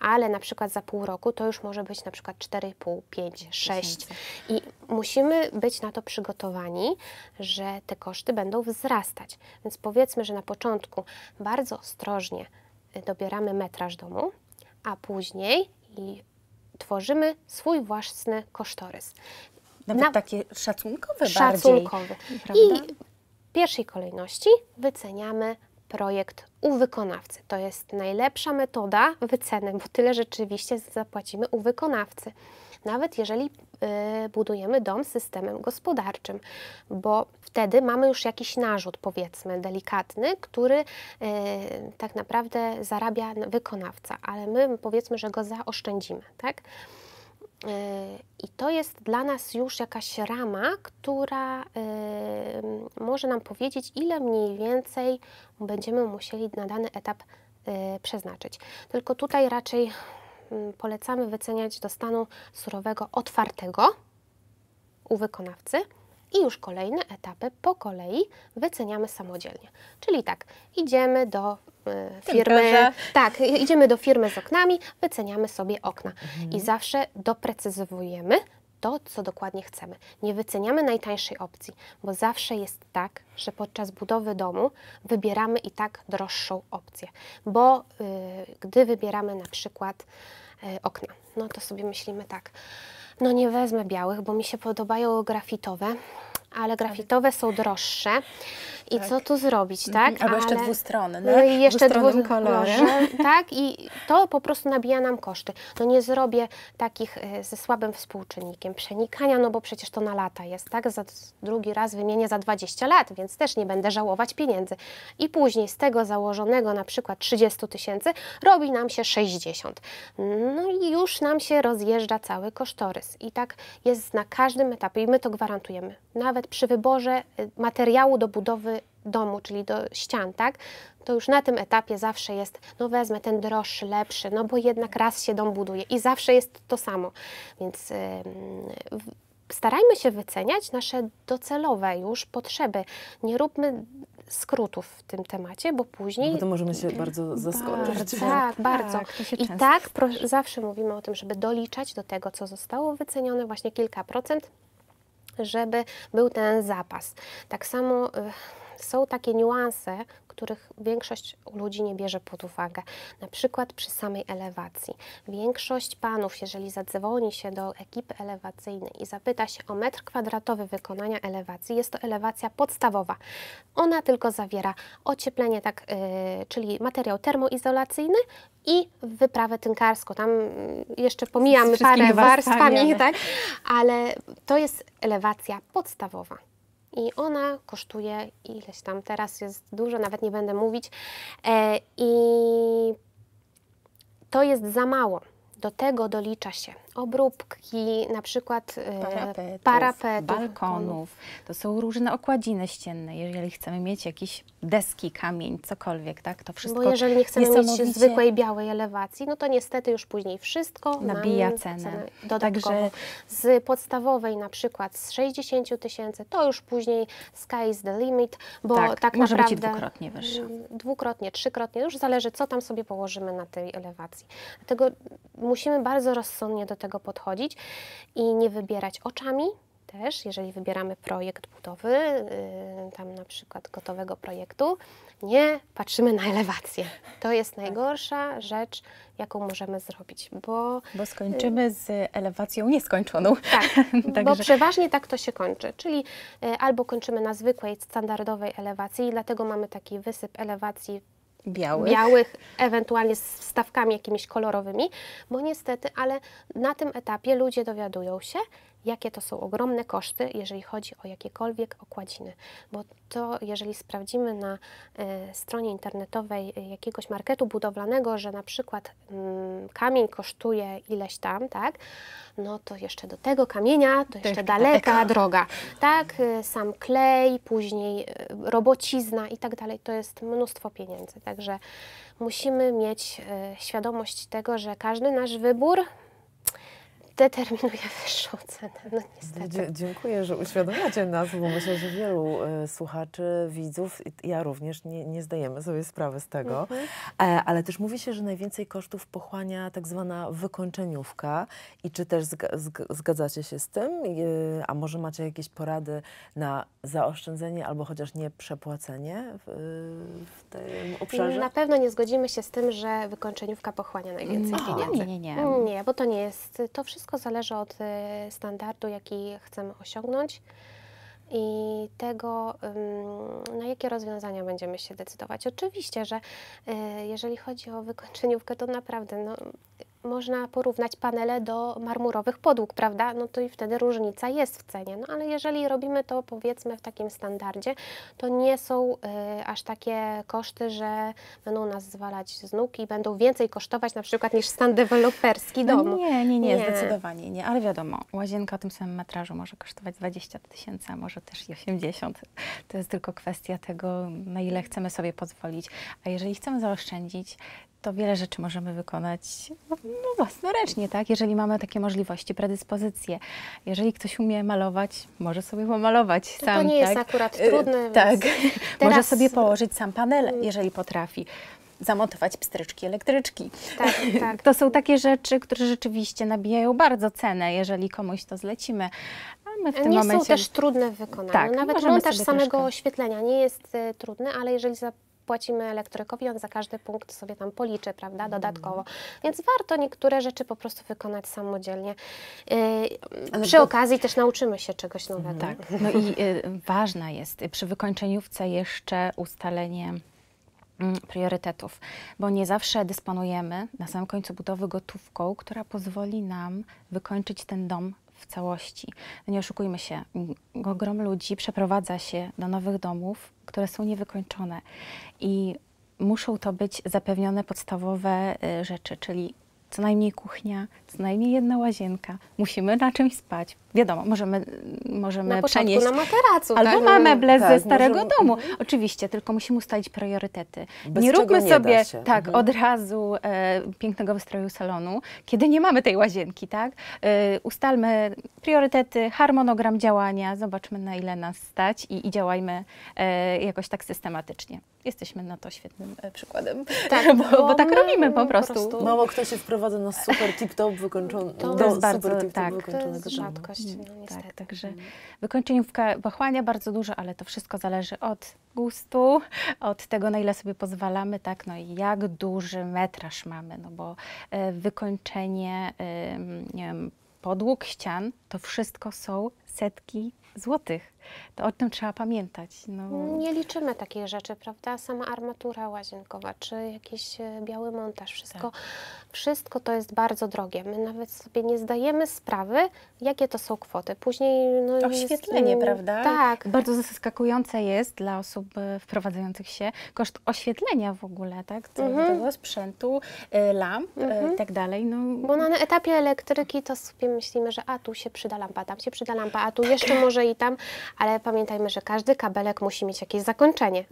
ale na przykład za pół roku to już może być na przykład 4,5, 5, 6. I musimy być na to przygotowani, że te koszty będą wzrastać. Więc powiedzmy, że na początku bardzo ostrożnie y, dobieramy metraż domu, a później i tworzymy swój własny kosztorys. Nawet Na, takie szacunkowe Szacunkowy. Bardziej, I w pierwszej kolejności wyceniamy projekt u wykonawcy. To jest najlepsza metoda wyceny, bo tyle rzeczywiście zapłacimy u wykonawcy. Nawet jeżeli y, budujemy dom systemem gospodarczym, bo wtedy mamy już jakiś narzut, powiedzmy, delikatny, który e, tak naprawdę zarabia wykonawca, ale my powiedzmy, że go zaoszczędzimy, tak? E, I to jest dla nas już jakaś rama, która e, może nam powiedzieć, ile mniej więcej będziemy musieli na dany etap przeznaczyć. Tylko tutaj raczej polecamy wyceniać do stanu surowego otwartego u wykonawcy i już kolejne etapy po kolei wyceniamy samodzielnie. Czyli tak, idziemy do e, firmy. Tak, idziemy do firmy z oknami, wyceniamy sobie okna mhm. i zawsze doprecyzowujemy to, co dokładnie chcemy. Nie wyceniamy najtańszej opcji, bo zawsze jest tak, że podczas budowy domu wybieramy i tak droższą opcję, bo y, gdy wybieramy na przykład y, okna, no to sobie myślimy tak, no nie wezmę białych, bo mi się podobają grafitowe, ale grafitowe są droższe. I tak. co tu zrobić, mhm. tak? Albo ale... No jeszcze dwustronne. I jeszcze dwustronnym dwu... kolorem. Tak, i to po prostu nabija nam koszty. No nie zrobię takich e, ze słabym współczynnikiem przenikania, no bo przecież to na lata jest, tak? Za drugi raz wymienię za 20 lat, więc też nie będę żałować pieniędzy. I później z tego założonego na przykład 30 tysięcy robi nam się 60. No i już nam się rozjeżdża cały kosztorys. I tak jest na każdym etapie i my to gwarantujemy. Nawet przykład przy wyborze y, materiału do budowy domu, czyli do ścian, tak? To już na tym etapie zawsze jest, no wezmę ten droższy, lepszy, no bo jednak raz się dom buduje i zawsze jest to samo. Więc yy, starajmy się wyceniać nasze docelowe już potrzeby. Nie róbmy skrótów w tym temacie, bo później... to możemy się mm, bardzo zaskoczyć. Bardzo, tak, tak, bardzo. Tak, I tak zawsze mówimy o tym, żeby doliczać do tego, co zostało wycenione, właśnie kilka procent żeby był ten zapas. Tak samo y, są takie niuanse, których większość ludzi nie bierze pod uwagę. Na przykład przy samej elewacji. Większość panów, jeżeli zadzwoni się do ekipy elewacyjnej i zapyta się o metr kwadratowy wykonania elewacji, jest to elewacja podstawowa. Ona tylko zawiera ocieplenie, tak, yy, czyli materiał termoizolacyjny i wyprawę tynkarską. Tam y, jeszcze pomijam parę warstwami, tak? ale to jest elewacja podstawowa i ona kosztuje ileś tam, teraz jest dużo, nawet nie będę mówić. E, I to jest za mało. Do tego dolicza się obróbki, na przykład e, parapetów, parapetów balkonów. To są różne okładziny ścienne, jeżeli chcemy mieć jakieś deski, kamień, cokolwiek, tak? To wszystko Bo jeżeli nie chcemy mieć zwykłej białej elewacji, no to niestety już później wszystko nabija cenę. dodatkowo. Także... Z podstawowej na przykład z 60 tysięcy, to już później sky is the limit, bo tak, tak może naprawdę... być dwukrotnie wyższa. Dwukrotnie, trzykrotnie, już zależy co tam sobie położymy na tej elewacji. Dlatego musimy bardzo rozsądnie do tego tego podchodzić i nie wybierać oczami, też, jeżeli wybieramy projekt budowy, y, tam na przykład gotowego projektu, nie patrzymy na elewację. To jest tak. najgorsza rzecz, jaką możemy zrobić, bo... Bo y, skończymy z elewacją nieskończoną. Tak, bo przeważnie tak to się kończy, czyli y, albo kończymy na zwykłej, standardowej elewacji, dlatego mamy taki wysyp elewacji białych. białych, ewentualnie z wstawkami jakimiś kolorowymi, bo niestety, ale na tym etapie ludzie dowiadują się, jakie to są ogromne koszty, jeżeli chodzi o jakiekolwiek okładziny. Bo to, jeżeli sprawdzimy na e, stronie internetowej e, jakiegoś marketu budowlanego, że na przykład mm, kamień kosztuje ileś tam, tak, no to jeszcze do tego kamienia to jeszcze daleka droga. Tak, e, sam klej, później robocizna i tak dalej, to jest mnóstwo pieniędzy. Także musimy mieć świadomość tego, że każdy nasz wybór determinuje wyższą cenę. No niestety. dziękuję, że uświadomiacie nas, bo myślę, że wielu y, słuchaczy, widzów, ja również nie, nie zdajemy sobie sprawy z tego. Mhm. E, ale też mówi się, że najwięcej kosztów pochłania tak zwana wykończeniówka. I czy też zg, zgadzacie się z tym? Y, a może macie jakieś porady na zaoszczędzenie albo chociaż nie przepłacenie w, e, w tym obszarze? Na pewno nie zgodzimy się z tym, że wykończeniówka pochłania najwięcej mm. pieniędzy. Nie, nie, nie. Nie, bo to nie jest, to wszystko wszystko zależy od y, standardu, jaki chcemy osiągnąć i tego, na jakie rozwiązania będziemy się decydować. Oczywiście, że y, jeżeli chodzi o wykończeniówkę, to naprawdę no, można porównać panele do marmurowych podłóg, prawda? No to i wtedy różnica jest w cenie. No ale jeżeli robimy to powiedzmy w takim standardzie, to nie są y, aż takie koszty, że będą nas zwalać z nóg i będą więcej kosztować na przykład niż stan deweloperski no domu. Nie, nie, nie, nie, zdecydowanie nie, ale wiadomo, łazienka o tym samym metrażu może kosztować 20 tysięcy, a może też i 80. To jest tylko kwestia tego, na ile chcemy sobie pozwolić. A jeżeli chcemy zaoszczędzić, to wiele rzeczy możemy wykonać no, własnoręcznie, tak? Jeżeli mamy takie możliwości, predyspozycje. Jeżeli ktoś umie malować, może sobie pomalować to sam. To nie tak? jest akurat y, trudne. tak, może sobie położyć sam panel, mm. jeżeli potrafi zamontować pstryczki elektryczki. Tak, tak. To są takie rzeczy, które rzeczywiście nabijają bardzo cenę, jeżeli komuś to zlecimy. A my w e, tym nie momencie... są też trudne w wykonaniu. Tak, Nawet montaż samego troszkę. oświetlenia nie jest y, trudny, ale jeżeli za płacimy elektrykowi, on za każdy punkt sobie tam policzy, prawda, mhm. dodatkowo. Więc warto niektóre rzeczy po prostu wykonać samodzielnie. Yy, przy to... okazji też nauczymy się czegoś nowego. Tak. No i yy, ważna jest przy wykończeniówce jeszcze ustalenie mm, priorytetów, bo nie zawsze dysponujemy na samym końcu budowy gotówką, która pozwoli nam wykończyć ten dom w całości. nie oszukujmy się, ogrom ludzi przeprowadza się do nowych domów, które są niewykończone i muszą to być zapewnione podstawowe y, rzeczy, czyli co najmniej kuchnia, co najmniej jedna łazienka. Musimy na czymś spać. Wiadomo, możemy, możemy na przenieść. na materacu. Albo tak? ma meble tak, ze starego mhm. domu. Oczywiście, tylko musimy ustalić priorytety. Bez nie róbmy nie sobie tak mhm. od razu e, pięknego wystroju salonu, kiedy nie mamy tej łazienki, tak? E, ustalmy priorytety, harmonogram działania, zobaczmy na ile nas stać i, i działajmy e, jakoś tak systematycznie jesteśmy na to świetnym e, przykładem, tak, bo, bo, bo, no, tak robimy po prostu. po prostu. Mało kto się wprowadza na super tip-top wykończony. To, do jest bardzo, tak, to jest rzadkość, mm, no, Tak, także wykończeniówka pochłania bardzo dużo, ale to wszystko zależy od gustu, od tego, na ile sobie pozwalamy, tak, no i jak duży metraż mamy, no bo e, wykończenie, y, nie wiem, podłóg ścian, to wszystko są setki złotych to o tym trzeba pamiętać. No. Nie liczymy takich rzeczy, prawda? Sama armatura łazienkowa, czy jakiś e, biały montaż, wszystko, tak. wszystko to jest bardzo drogie. My nawet sobie nie zdajemy sprawy, jakie to są kwoty. Później... No, Oświetlenie, jest, mm, prawda? Tak. Bardzo zaskakujące jest dla osób e, wprowadzających się koszt oświetlenia w ogóle, tak? Mhm. Tego sprzętu, e, lamp mhm. i tak dalej. No. Bo na etapie elektryki to sobie myślimy, że a tu się przyda lampa, tam się przyda lampa, a tu tak. jeszcze może i tam, ale pamiętajmy, że każdy kabelek musi mieć jakieś zakończenie,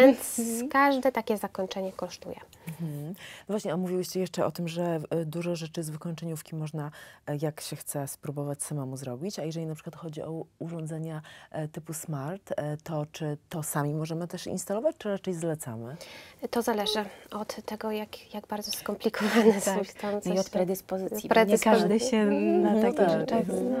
więc mhm. każde takie zakończenie kosztuje. Mhm. No właśnie, a mówiłyście jeszcze o tym, że e, dużo rzeczy z wykończeniówki można, e, jak się chce, spróbować samemu zrobić, a jeżeli na przykład chodzi o urządzenia e, typu smart, to czy to sami możemy też instalować, czy raczej zlecamy? To zależy od tego, jak, jak bardzo skomplikowane tak. są tam no I od predyspozycji. predyspozycji. Nie każdy się mhm. na takich no tak. rzeczach zna,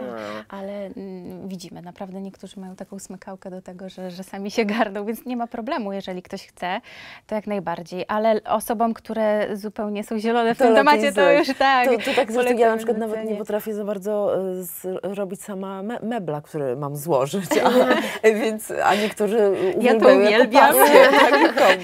ale mm, widzimy naprawdę niektórzy niektórzy mają taką smykałkę do tego, że, że sami się garną, więc nie ma problemu, jeżeli ktoś chce, to jak najbardziej. Ale osobom, które zupełnie są zielone w to tym temacie, to już tak. To, to tak zresztą ja na przykład nawet nie potrafię za bardzo y, zrobić sama me mebla, który mam złożyć, a, mhm. więc, a niektórzy ja to uwielbiam. Pasję, tak, tak,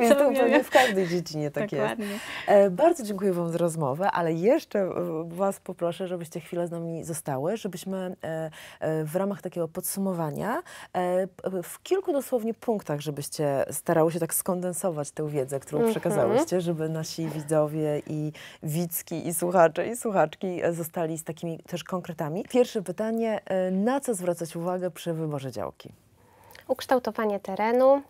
więc to tak, pewnie w każdej dziedzinie tak Dokładnie. jest. Bardzo dziękuję Wam za rozmowę, ale jeszcze e, Was poproszę, żebyście chwilę z nami zostały, żebyśmy e, e, w ramach takiego podsumowania podsumowania e, w kilku dosłownie punktach, żebyście starały się tak skondensować tę wiedzę, którą mhm. przekazałyście, żeby nasi widzowie i widzki, i słuchacze, i słuchaczki e, zostali z takimi też konkretami. Pierwsze pytanie, e, na co zwracać uwagę przy wyborze działki? Ukształtowanie terenu.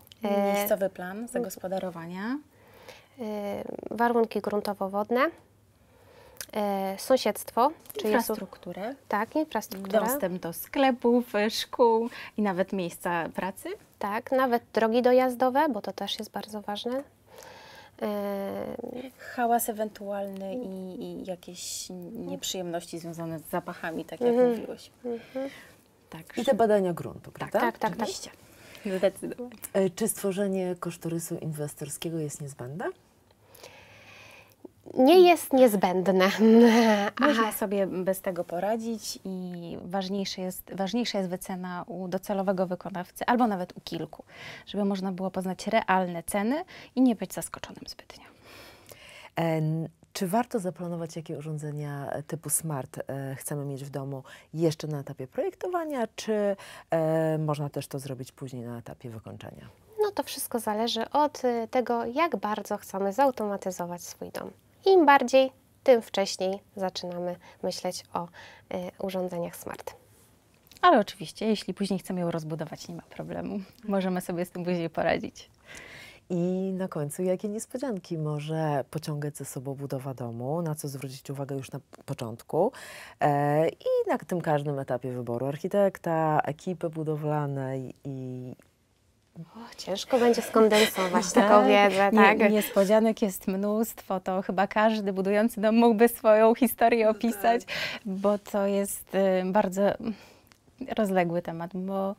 Miejscowy plan zagospodarowania. Warunki gruntowo-wodne E, sąsiedztwo, czy infrastrukturę. tak, infrastrukturę. Dostęp do sklepów, e, szkół i nawet miejsca pracy. Tak, nawet drogi dojazdowe, bo to też jest bardzo ważne. E, Hałas ewentualny i, i jakieś nieprzyjemności związane z zapachami, tak jak mm -hmm. mówiłeś. Mm -hmm. I te badania gruntu, tak, prawda? Tak, tak, tak. Oczywiście. Zdecydowanie. Czy stworzenie kosztorysu inwestorskiego jest niezbędne? nie jest niezbędne. Można sobie bez tego poradzić i ważniejsze jest, ważniejsza jest wycena u docelowego wykonawcy albo nawet u kilku, żeby można było poznać realne ceny i nie być zaskoczonym zbytnio. En czy warto zaplanować, jakie urządzenia typu smart e, chcemy mieć w domu jeszcze na etapie projektowania, czy e, można też to zrobić później na etapie wykończenia? No to wszystko zależy od e, tego, jak bardzo chcemy zautomatyzować swój dom. Im bardziej, tym wcześniej zaczynamy myśleć o e, urządzeniach smart. Ale oczywiście, jeśli później chcemy ją rozbudować, nie ma problemu. Możemy sobie z tym później poradzić. I na końcu, jakie niespodzianki może pociągać ze sobą budowa domu, na co zwrócić uwagę już na początku e, i na tym każdym etapie wyboru architekta, ekipy budowlanej i ciężko będzie skondensować tak. taką wiedzę, tak? Nie, niespodzianek jest mnóstwo, to chyba każdy budujący dom mógłby swoją historię no opisać, tak. bo to jest y, bardzo rozległy temat, bo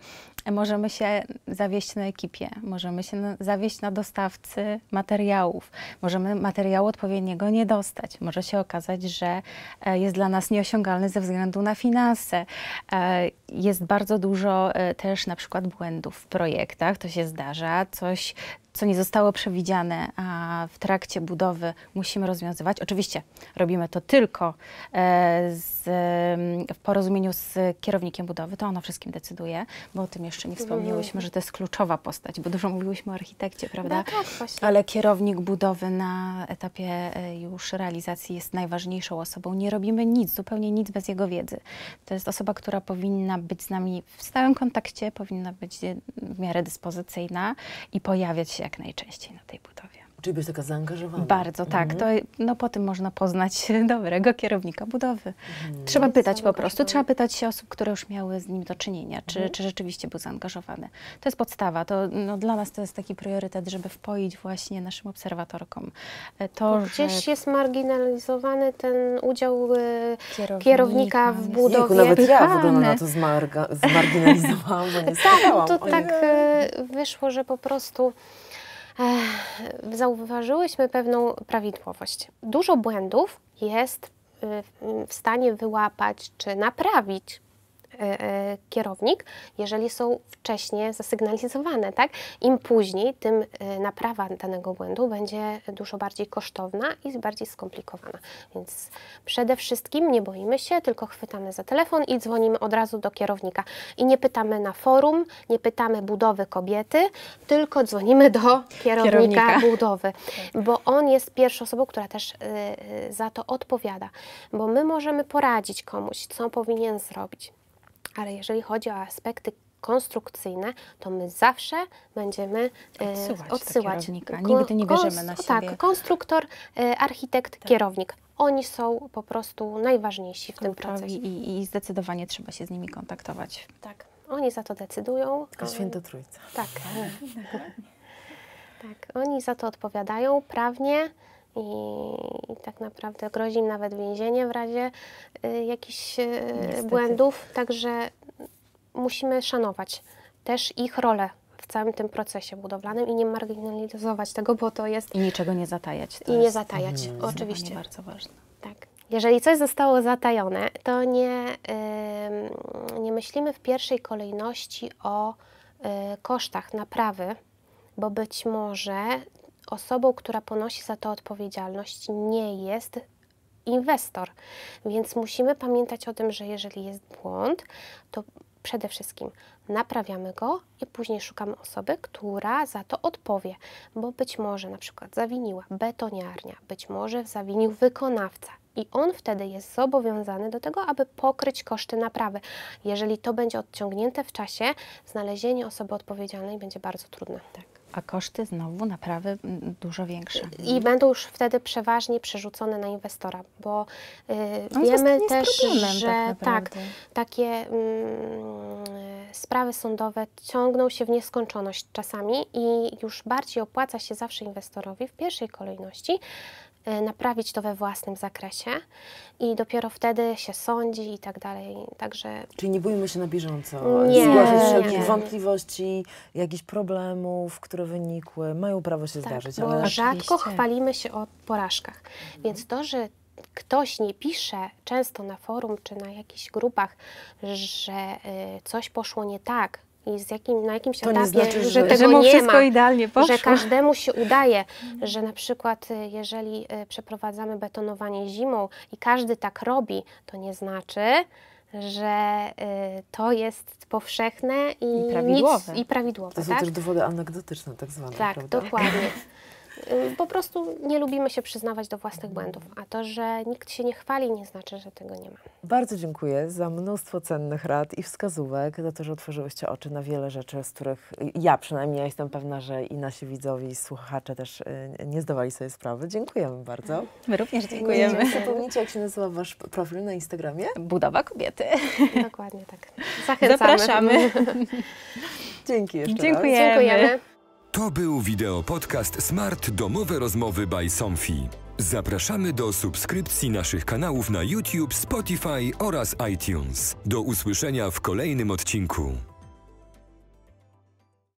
możemy się zawieść na ekipie, możemy się zawieść na dostawcy materiałów, możemy materiału odpowiedniego nie dostać. Może się okazać, że e, jest dla nas nieosiągalny ze względu na finanse. E, jest bardzo dużo e, też na przykład błędów w projektach, to się zdarza, coś co nie zostało przewidziane a w trakcie budowy, musimy rozwiązywać. Oczywiście robimy to tylko e, z, w porozumieniu z kierownikiem budowy, to ono wszystkim decyduje, bo o tym jeszcze nie wspomniałyśmy, że to jest kluczowa postać, bo dużo mówiłyśmy o architekcie, prawda? No tak, właśnie. Ale kierownik budowy na etapie e, już realizacji jest najważniejszą osobą. Nie robimy nic, zupełnie nic bez jego wiedzy. To jest osoba, która powinna być z nami w stałym kontakcie, powinna być w miarę dyspozycyjna i pojawiać się jak najczęściej na tej budowie. Czyli byś taka zaangażowana? Bardzo tak. Mhm. To, no, po tym można poznać dobrego kierownika budowy. Mhm. Trzeba no, pytać po prostu, trzeba pytać się osób, które już miały z nim do czynienia, czy, mhm. czy rzeczywiście był zaangażowany. To jest podstawa. To, no, dla nas to jest taki priorytet, żeby wpoić właśnie naszym obserwatorkom. E, to, Gdzieś że... jest marginalizowany ten udział e, kierownika, kierownika no, w budowie. nawet ja w ogóle na to zmarga, zmarginalizowałam, Tak, to tak e, wyszło, że po prostu zauważyłyśmy pewną prawidłowość. Dużo błędów jest y, w stanie wyłapać czy naprawić E, e, kierownik, jeżeli są wcześniej zasygnalizowane. Tak? Im później, tym e, naprawa danego błędu będzie dużo bardziej kosztowna i bardziej skomplikowana. Więc przede wszystkim nie boimy się, tylko chwytamy za telefon i dzwonimy od razu do kierownika. I nie pytamy na forum, nie pytamy budowy kobiety, tylko dzwonimy do kierownika, kierownika. budowy, bo on jest pierwszą osobą, która też za to odpowiada. Bo my możemy poradzić komuś, co powinien zrobić ale jeżeli chodzi o aspekty konstrukcyjne, to my zawsze będziemy e, odsyłać, odsyłać. Nigdy nie bierzemy na tak, siebie. Tak, konstruktor, e, architekt, tak. kierownik. Oni są po prostu najważniejsi w tym procesie. I, I zdecydowanie trzeba się z nimi kontaktować. Tak, oni za to decydują. A święto Trójca. Tak. Tak. tak, oni za to odpowiadają prawnie i, tak naprawdę grozi im nawet więzienie w razie y, jakichś y, błędów, także musimy szanować też ich rolę w całym tym procesie budowlanym i nie marginalizować tego, bo to jest... I niczego nie zatajać. I nie zatajać, mm, oczywiście. bardzo ważne. Tak. Jeżeli coś zostało zatajone, to nie, nie myślimy w pierwszej kolejności o y, kosztach naprawy, bo być może osobą, która ponosi za to odpowiedzialność, nie jest inwestor. Więc musimy pamiętać o tym, że jeżeli jest błąd, to przede wszystkim naprawiamy go i później szukamy osoby, która za to odpowie, bo być może na przykład zawiniła betoniarnia, być może zawinił wykonawca. I on wtedy jest zobowiązany do tego, aby pokryć koszty naprawy. Jeżeli to będzie odciągnięte w czasie, znalezienie osoby odpowiedzialnej będzie bardzo trudne. Tak a koszty znowu naprawy mm, dużo większe. I będą już wtedy przeważnie przerzucone na inwestora, bo yy, no, wiemy też, że tak, tak takie mm, sprawy sądowe ciągną się w nieskończoność czasami i już bardziej opłaca się zawsze inwestorowi w pierwszej kolejności E, naprawić to we własnym zakresie i dopiero wtedy się sądzi i tak dalej. Także... Czyli nie bójmy się na bieżąco. Nie, Zgłaszać wątpliwości, jakichś problemów, które wynikły, mają prawo się tak, zdarzyć. Bo ale... rzadko oczywiście. chwalimy się o porażkach. Mhm. Więc to, że ktoś nie pisze często na forum czy na jakichś grupach, że e, coś poszło nie tak, i z jakim, na jakimś to etapie, znaczy, że, że, tego że mu nie ma, idealnie poszło. że każdemu się udaje, że na przykład y, jeżeli y, przeprowadzamy betonowanie zimą i każdy tak robi, to nie znaczy, że y, to jest powszechne i, I prawidłowe. Nic, i prawidłowe to są tak? też dowody anegdotyczne tak zwane, Tak, prawda? dokładnie. Y, po prostu nie lubimy się przyznawać do własnych błędów, a to, że nikt się nie chwali, nie znaczy, że tego nie ma. Bardzo dziękuję za mnóstwo cennych rad i wskazówek, za to, że otworzyłyście oczy na wiele rzeczy, z których ja przynajmniej jestem pewna, że i nasi widzowie i słuchacze też y, nie zdawali sobie sprawy. Dziękujemy bardzo. My również dziękujemy. Nie zapomnijcie, jak się nazywa wasz profil na Instagramie? Budowa kobiety. Dokładnie tak. Zachęcamy. Zapraszamy. Dzięki jeszcze Dziękujemy. Raz. Dziękujemy. To był wideopodcast Smart Domowe Rozmowy by Somfy. Zapraszamy do subskrypcji naszych kanałów na YouTube, Spotify oraz iTunes. Do usłyszenia w kolejnym odcinku.